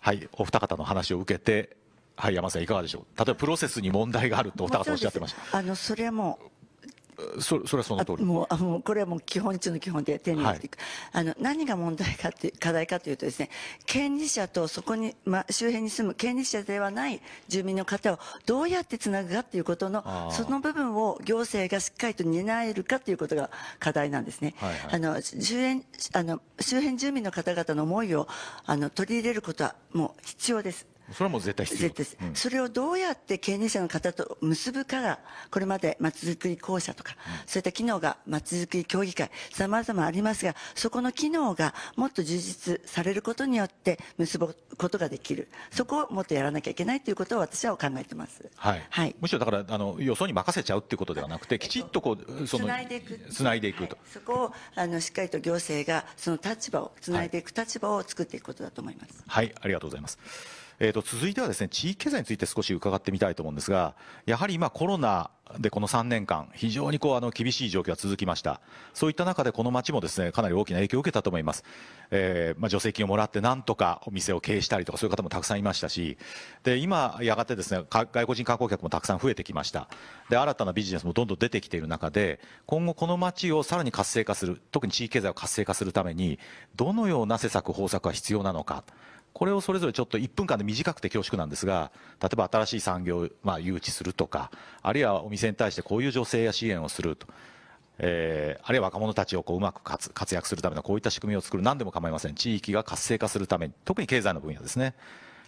Speaker 2: はい、お二方の話を受けて、はい山さんいかがでしょう例えばプロセスに問題があると高さんおっしゃってまし
Speaker 3: たあのそれはもう
Speaker 2: そそれはその通り
Speaker 3: もうあもうこれはもう基本中の基本で手に入れていく、はい、あの何が問題かって課題かというとですね権利者とそこに、まあ、周辺に住む権利者ではない住民の方をどうやってつなぐかっていうことのその部分を行政がしっかりと担えるかということが課題なんですね、はいはい、あの周辺あの周辺住民の方々の思いをあの取り入れることはもう必要ですそれはもう絶対必要です、うん、それをどうやって経営者の方と結ぶかが、これまでまちづくり公社とか、うん、そういった機能がまちづくり協議会さまざまありますがそこの機能がもっと充実されることによって結ぶことができるそこをもっとやらなきゃいけないということを私は考えてます、
Speaker 2: はい、はい、むしろだからあの予想に任せちゃうっていうことではなくてきちっとこうつないでいくつないでいくと、は
Speaker 3: い、そこをあのしっかりと行政がその立場をつないでいく立場を作っていくことだと思います、
Speaker 2: はい、はい、ありがとうございますえー、と続いてはですね地域経済について少し伺ってみたいと思うんですがやはり今コロナでこの3年間非常にこうあの厳しい状況が続きましたそういった中でこの町もですねかなり大きな影響を受けたと思います、えー、まあ、助成金をもらってなんとかお店を経営したりとかそういう方もたくさんいましたしで今やがてですね外国人観光客もたくさん増えてきましたで新たなビジネスもどんどん出てきている中で今後この町をさらに活性化する特に地域経済を活性化するためにどのような施策方策が必要なのかこれをそれぞれちょっと1分間で短くて恐縮なんですが、例えば新しい産業をまあ誘致するとか、あるいはお店に対してこういう女性や支援をすると、えー、あるいは若者たちをこううまく活活躍するためのこういった仕組みを作る、何でも構いません、地域が活性化するために、特に経済の分野ですね。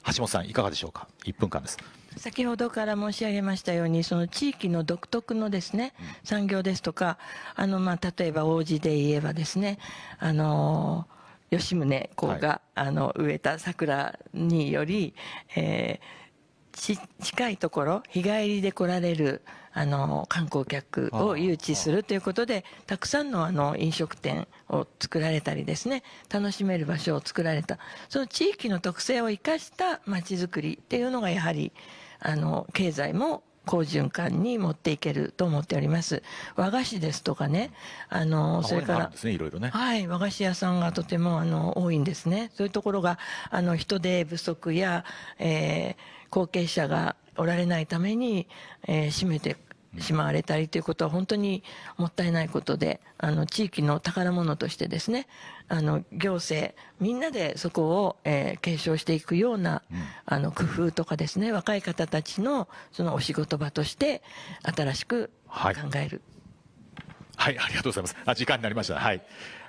Speaker 2: 橋本さん、いかがでしょうか、1分間です
Speaker 4: 先ほどから申し上げましたように、その地域の独特のですね、産業ですとか、あのまあ例えば王子で言えばですね、あの吉宗公が、はい、あの植えた桜により、えー、近いところ日帰りで来られるあの観光客を誘致するということでたくさんのあの飲食店を作られたりですね楽しめる場所を作られたその地域の特性を生かしたまちづくりっていうのがやはりあの経済も好循環に持っていけると思っております。和菓子ですとかね、あの、それから、
Speaker 2: ねいろいろね、は
Speaker 4: い、和菓子屋さんがとても、あの、多いんですね。そういうところが、あの、人手不足や、えー、後継者がおられないために、えー、閉めてしまわれたりということは本当にもったいないことで、あの、地域の宝物としてですね、あの、行政、みんなでそこを、えー、継承していくような、あの、工夫とかですね、若い方たちの、そのお仕事場として、新しく考
Speaker 2: える、はい。はい、ありがとうございます。あ、時間になりました。はい。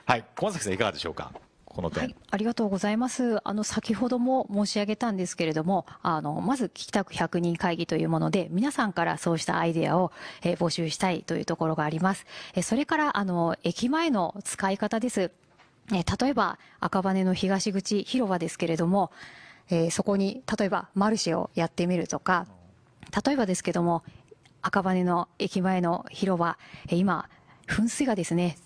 Speaker 2: はい、駒崎さんいかがでしょうか。この点、はい、
Speaker 5: ありがとうございます。あの、先ほども申し上げたんですけれども、あの、まず、北区100人会議というもので、皆さんからそうしたアイデアを、えー、募集したいというところがあります。えー、それから、あの、駅前の使い方です。えー、例えば、赤羽の東口広場ですけれども、えそこに、例えば、マルシェをやってみるとか、例えばですけども、赤羽の駅前の広場、今、噴水がですね、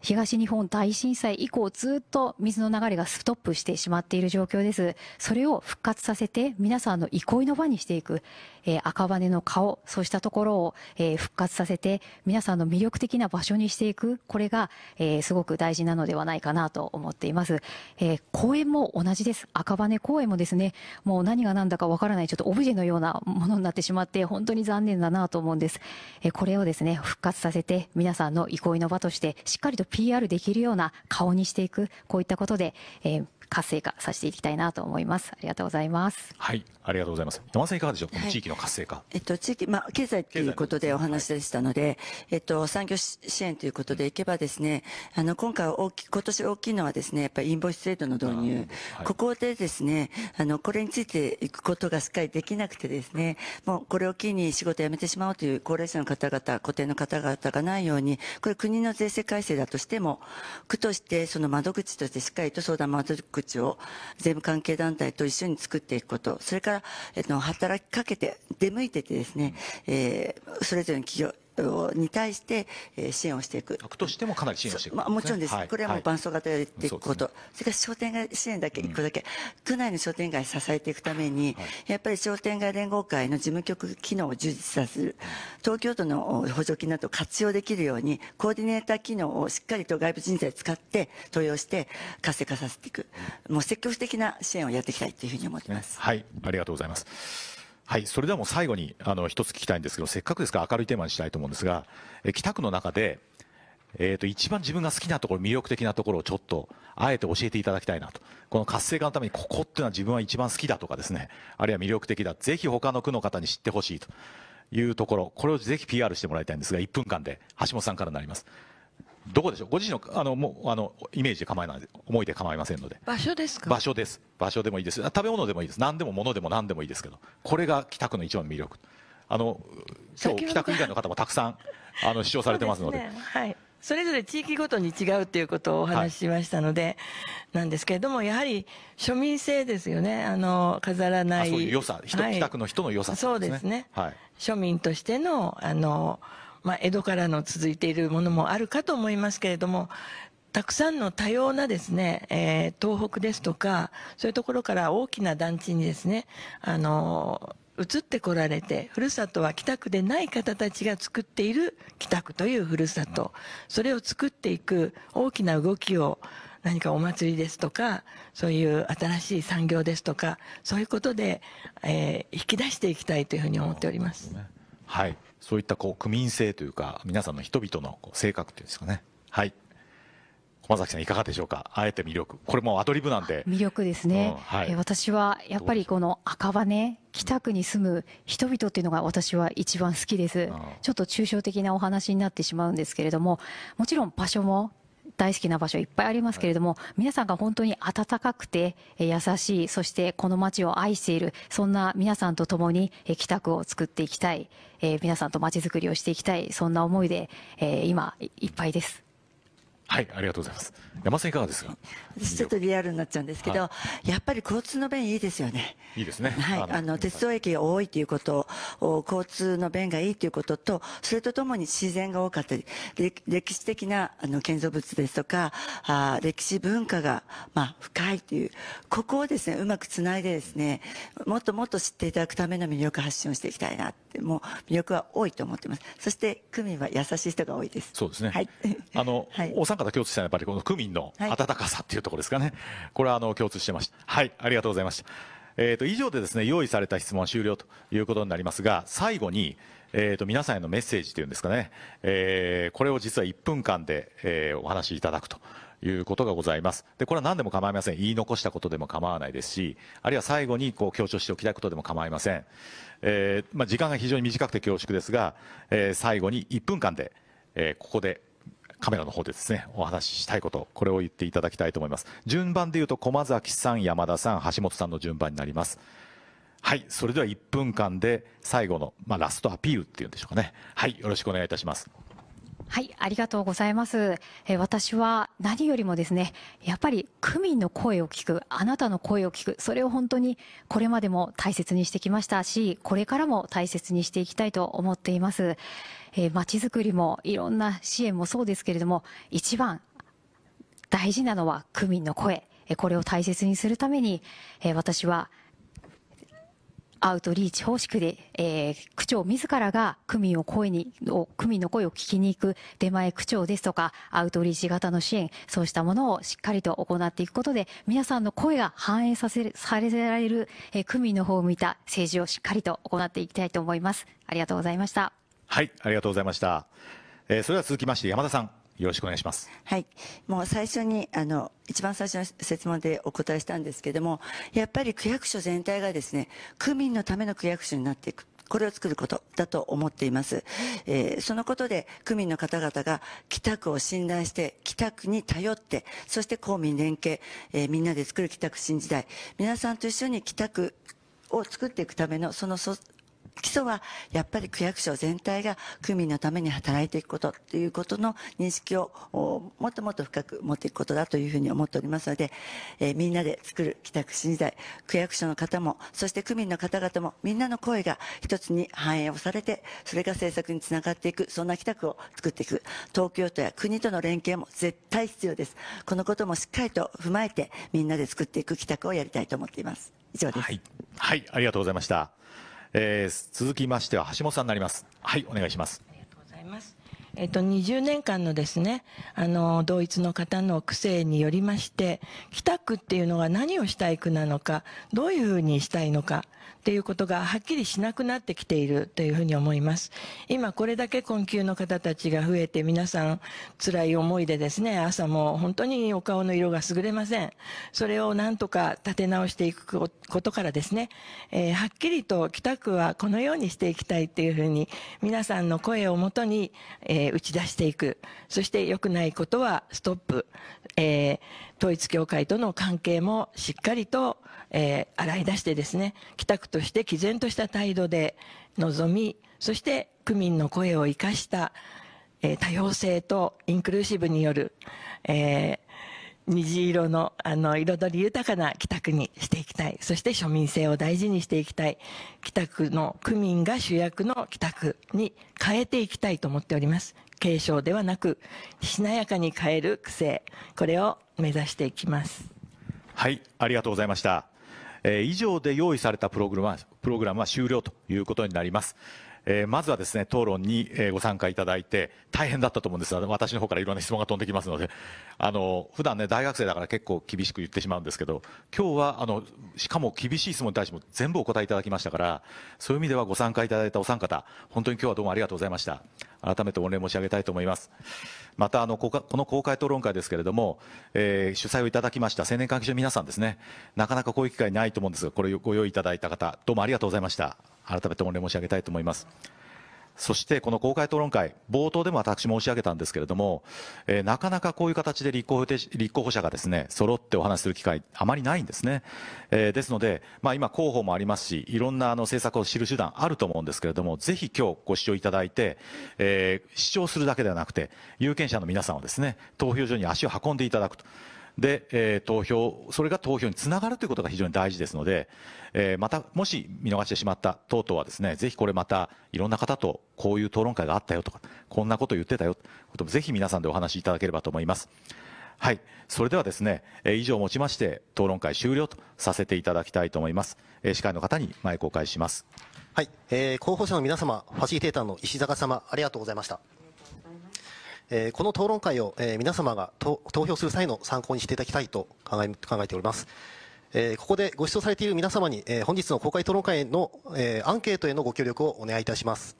Speaker 5: 東日本大震災以降ずっと水の流れがストップしてしまっている状況です。それを復活させて皆さんの憩いの場にしていく、えー、赤羽の顔、そうしたところを、えー、復活させて皆さんの魅力的な場所にしていく、これが、えー、すごく大事なのではないかなと思っています。え公園も同じです。赤羽公園もですね、もう何が何だかわからないちょっとオブジェのようなものになってしまって本当に残念だなと思うんです。えこれをですね、復活させて皆さんの憩いの場としてしっかりと PR できるような顔にしていく、こういったことで、えー活性化させていきたいなと思います。ありがとうございます。
Speaker 2: はい、ありがとうございます。山さんいかがでしょう。この地域の活性化。
Speaker 5: えっと地域まあ
Speaker 3: 経済ということでお話でしたので、はい、えっと産業支援ということでいけばですね、あの今回大き今年大きいのはですね、やっぱりインボイス制度の導入、はい、ここでですね、あのこれについていくことがしっかりできなくてですね、もうこれを機に仕事辞めてしまおうという高齢者の方々、固定の方々がないように、これ国の税制改正だとしても区としてその窓口としてしっかりと相談窓口口を税務関係団体と一緒に作っていくこと、それから、えっと、働きかけて、出向いててですね、えー、それぞれの企業、に対して支援をしていく。区としてもかなり支援をしていく、ね、まあ、もちろんです、はい、これはもう伴走型でやっていくこと、はいそね、それから商店街支援だけ、一個だけ、うん、区内の商店街を支えていくために、はい、やっぱり商店街連合会の事務局機能を充実させる、東京都の補助金など活用できるように、コーディネーター機能をしっかりと外部人材を使って登用して、活性化させていく、もう積極的な支援をやっていきたいというふうに思っています。はい、
Speaker 2: ありがとうございます。はい、それではもう最後にあの一つ聞きたいんですけど、せっかくですから明るいテーマにしたいと思うんですが、え北区の中で、えー、と一番自分が好きなところ、魅力的なところをちょっと、あえて教えていただきたいなと、この活性化のために、ここっていうのは自分は一番好きだとかですね、あるいは魅力的だ、ぜひ他の区の方に知ってほしいというところ、これをぜひ PR してもらいたいんですが、1分間で橋本さんからになります。どこでしょうご自身のあのもうあのイメージで構えない思いで構いませんので
Speaker 4: 場所ですか
Speaker 2: 場所です場所でもいいです食べ物でもいいです何でも物でも何でもいいですけどこれが北区の一番魅力あの今日北区以外の方もたくさんあの視聴されてますので、ね、
Speaker 4: はいそれぞれ地域ごとに違うということをお話ししましたので、はい、なんですけれども、やはり庶民性ですよね、あの飾らない、そういう良さ、はい、北区の人の良さ、ね、そうですね、はい、庶民としてのあのまあ、江戸からの続いているものもあるかと思いますけれども、たくさんの多様なですね、えー、東北ですとか、そういうところから大きな団地にですね、あの移ってこられて、ふるさとは北区でない方たちが作っている北区というふるさと、それを作っていく大きな動きを何かお祭りですとか、そういう新しい産業ですとか、そういうことで、えー、引き出していきたいというふうに思っております。
Speaker 2: はい。そういったこう区民性というか皆さんの人々の性格っていうんですかねはい駒崎さんいかがでしょうかあえて魅力これもアドリブなんで魅
Speaker 5: 力ですね、うんはい、私はやっぱりこの赤羽北区に住む人々っていうのが私は一番好きです、うん、ちょっと抽象的なお話になってしまうんですけれどももちろん場所も大好きな場所いっぱいありますけれども、皆さんが本当に温かくて、優しい、そしてこの街を愛している、そんな皆さんと共に北区を作っていきたい、え皆さんと街づくりをしていきたい、そんな思いで、え今いっぱいです。
Speaker 2: はい、ありがとうございます。山瀬いかがで
Speaker 3: すか。私ちょっとリアルになっちゃうんですけど、はい、やっぱり交通の便いいですよね。いいですね。はい、あの鉄道駅が多いということ、交通の便がいいということと、それとともに自然が多かったり、歴史的なあの建造物ですとか、あ歴史文化がまあ深いというここをですねうまくつないでですね、もっともっと知っていただくための魅力発信をしていきたいなって、もう魅力は多いと思ってます。そして区民は優しい人が多いです。そうですね。はい。
Speaker 2: あの、はい、おな共通したのはやっぱりこの区民の温かさっていうところですかね、はい、これはあの共通してましたはいありがとうございましたえー、と以上でですね用意された質問終了ということになりますが最後に、えー、と皆さんへのメッセージというんですかね、えー、これを実は1分間で、えー、お話しいただくということがございますでこれは何でも構いません言い残したことでも構わないですしあるいは最後にこう強調しておきたいことでも構いません、えーまあ、時間が非常に短くて恐縮ですが、えー、最後に1分間で、えー、ここでカメラの方でですねお話ししたいことこれを言っていただきたいと思います順番で言うと駒崎さん山田さん橋本さんの順番になりますはいそれでは1分間で最後の、まあ、ラストアピールっていうんでしょうかねはいよろしくお願いいたします
Speaker 5: はい、ありがとうございます。え私は何よりもですね、やっぱり区民の声を聞く、あなたの声を聞く、それを本当にこれまでも大切にしてきましたし、これからも大切にしていきたいと思っています。えまちづくりもいろんな支援もそうですけれども、一番大事なのは区民の声。これを大切にするために、え私はアウトリーチ方式で、えー、区長自らが区民を声に、区民の声を聞きに行く出前区長ですとか、アウトリーチ型の支援、そうしたものをしっかりと行っていくことで、皆さんの声が反映させ、されられる、えー、区民の方を向いた政治をしっかりと行っていきたいと思います。ありがとうございました。
Speaker 2: はい、ありがとうございました。えー、それでは続きまして山田さん。よろしくお願いします。
Speaker 5: はい。もう最初に、あの、
Speaker 3: 一番最初の質問でお答えしたんですけども、やっぱり区役所全体がですね、区民のための区役所になっていく。これを作ることだと思っています。えー、そのことで、区民の方々が北区を信頼して、北区に頼って、そして公民連携、えー、みんなで作る北区新時代、皆さんと一緒に北区を作っていくための、そのそ基礎はやっぱり区役所全体が区民のために働いていくことということの認識をもっともっと深く持っていくことだというふうに思っておりますので、えー、みんなで作る帰宅新時代、区役所の方も、そして区民の方々もみんなの声が一つに反映をされて、それが政策につながっていく、そんな帰宅を作っていく。東京都や国との連携も絶対必要です。このこともしっかりと踏まえて、みんなで作っていく帰宅をやりたいと思っています。以上です。はい、
Speaker 2: はい、ありがとうございました。えー、続きましては橋本さんになります。はい、お願いします。ありがとうござい
Speaker 4: ます。えっと、20年間のですね、あの、同一の方の区政によりまして、北区っていうのが何をしたい区なのか、どういうふうにしたいのか、っていうことがはっきりしなくなってきているというふうに思います。今これだけ困窮の方たちが増えて皆さん辛い思いでですね、朝も本当にお顔の色が優れません。それをなんとか立て直していくことからですね、えー、はっきりと北区はこのようにしていきたいというふうに皆さんの声をもとに、えー、打ち出していく。そして良くないことはストップ。えー、統一教会との関係もしっかりとえー、洗い出してですね、帰宅として毅然とした態度で臨み、そして区民の声を生かした、えー、多様性とインクルーシブによる、えー、虹色の、あの、彩り豊かな帰宅にしていきたい。そして庶民性を大事にしていきたい。帰宅の区民が主役の帰宅に変えていきたいと思っております。継承ではなく、しなやかに変える癖、これを目指していきます。
Speaker 2: はい、ありがとうございました。えー、以上で用意されたプログラムはプログラムは終了ということになります。えー、まずはですね、討論にご参加いただいて、大変だったと思うんですが、私の方からいろんな質問が飛んできますので、あの、普段ね、大学生だから結構厳しく言ってしまうんですけど、今日は、あの、しかも厳しい質問に対しても全部お答えいただきましたから、そういう意味ではご参加いただいたお三方、本当に今日はどうもありがとうございました。改めて御礼申し上げたいと思います。またあのこの公開討論会ですけれども、えー、主催をいただきました青年関係者の皆さんですね、なかなかこういう機会ないと思うんですが、これをご用意いただいた方、どうもありがとうございました。改めて御礼申し上げたいと思います。そしてこの公開討論会、冒頭でも私申し上げたんですけれども、えー、なかなかこういう形で立候補立候補者がですね、揃ってお話しする機会、あまりないんですね。えー、ですので、まあ、今、候補もありますし、いろんなあの政策を知る手段あると思うんですけれども、ぜひ今日ご視聴いただいて、えー、視聴するだけではなくて、有権者の皆さんはですね、投票所に足を運んでいただくと。で、えー、投票、それが投票につながるということが非常に大事ですので、えー、また、もし見逃してしまった等々はですね、ぜひこれまた、いろんな方と、こういう討論会があったよとか、こんなこと言ってたよ、こともぜひ皆さんでお話しいただければと思います。はい。それではですね、えー、以上をもちまして、討論会終了とさせていただきたいと思います。えー、司会の方に
Speaker 1: 前公返します。はい。えー、候補者の皆様、ファシリテーターの石坂様、ありがとうございました。えー、この討論会を、えー、皆様が投票する際の参考にしていただきたいと考え考えております。えー、ここでご視聴されている皆様に、えー、本日の公開討論会の、えー、アンケートへのご協力をお願いいたします。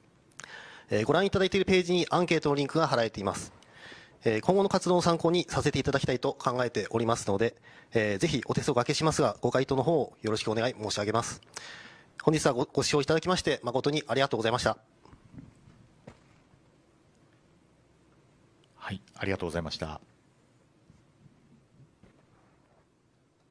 Speaker 1: えー、ご覧いただいているページにアンケートのリンクが貼られています。えー、今後の活動を参考にさせていただきたいと考えておりますので、えー、ぜひお手数をおかけしますが、ご回答の方をよろしくお願い申し上げます。本日はごご視聴いただきまして誠にありがとうございました。
Speaker 2: はい、ありがとうございました。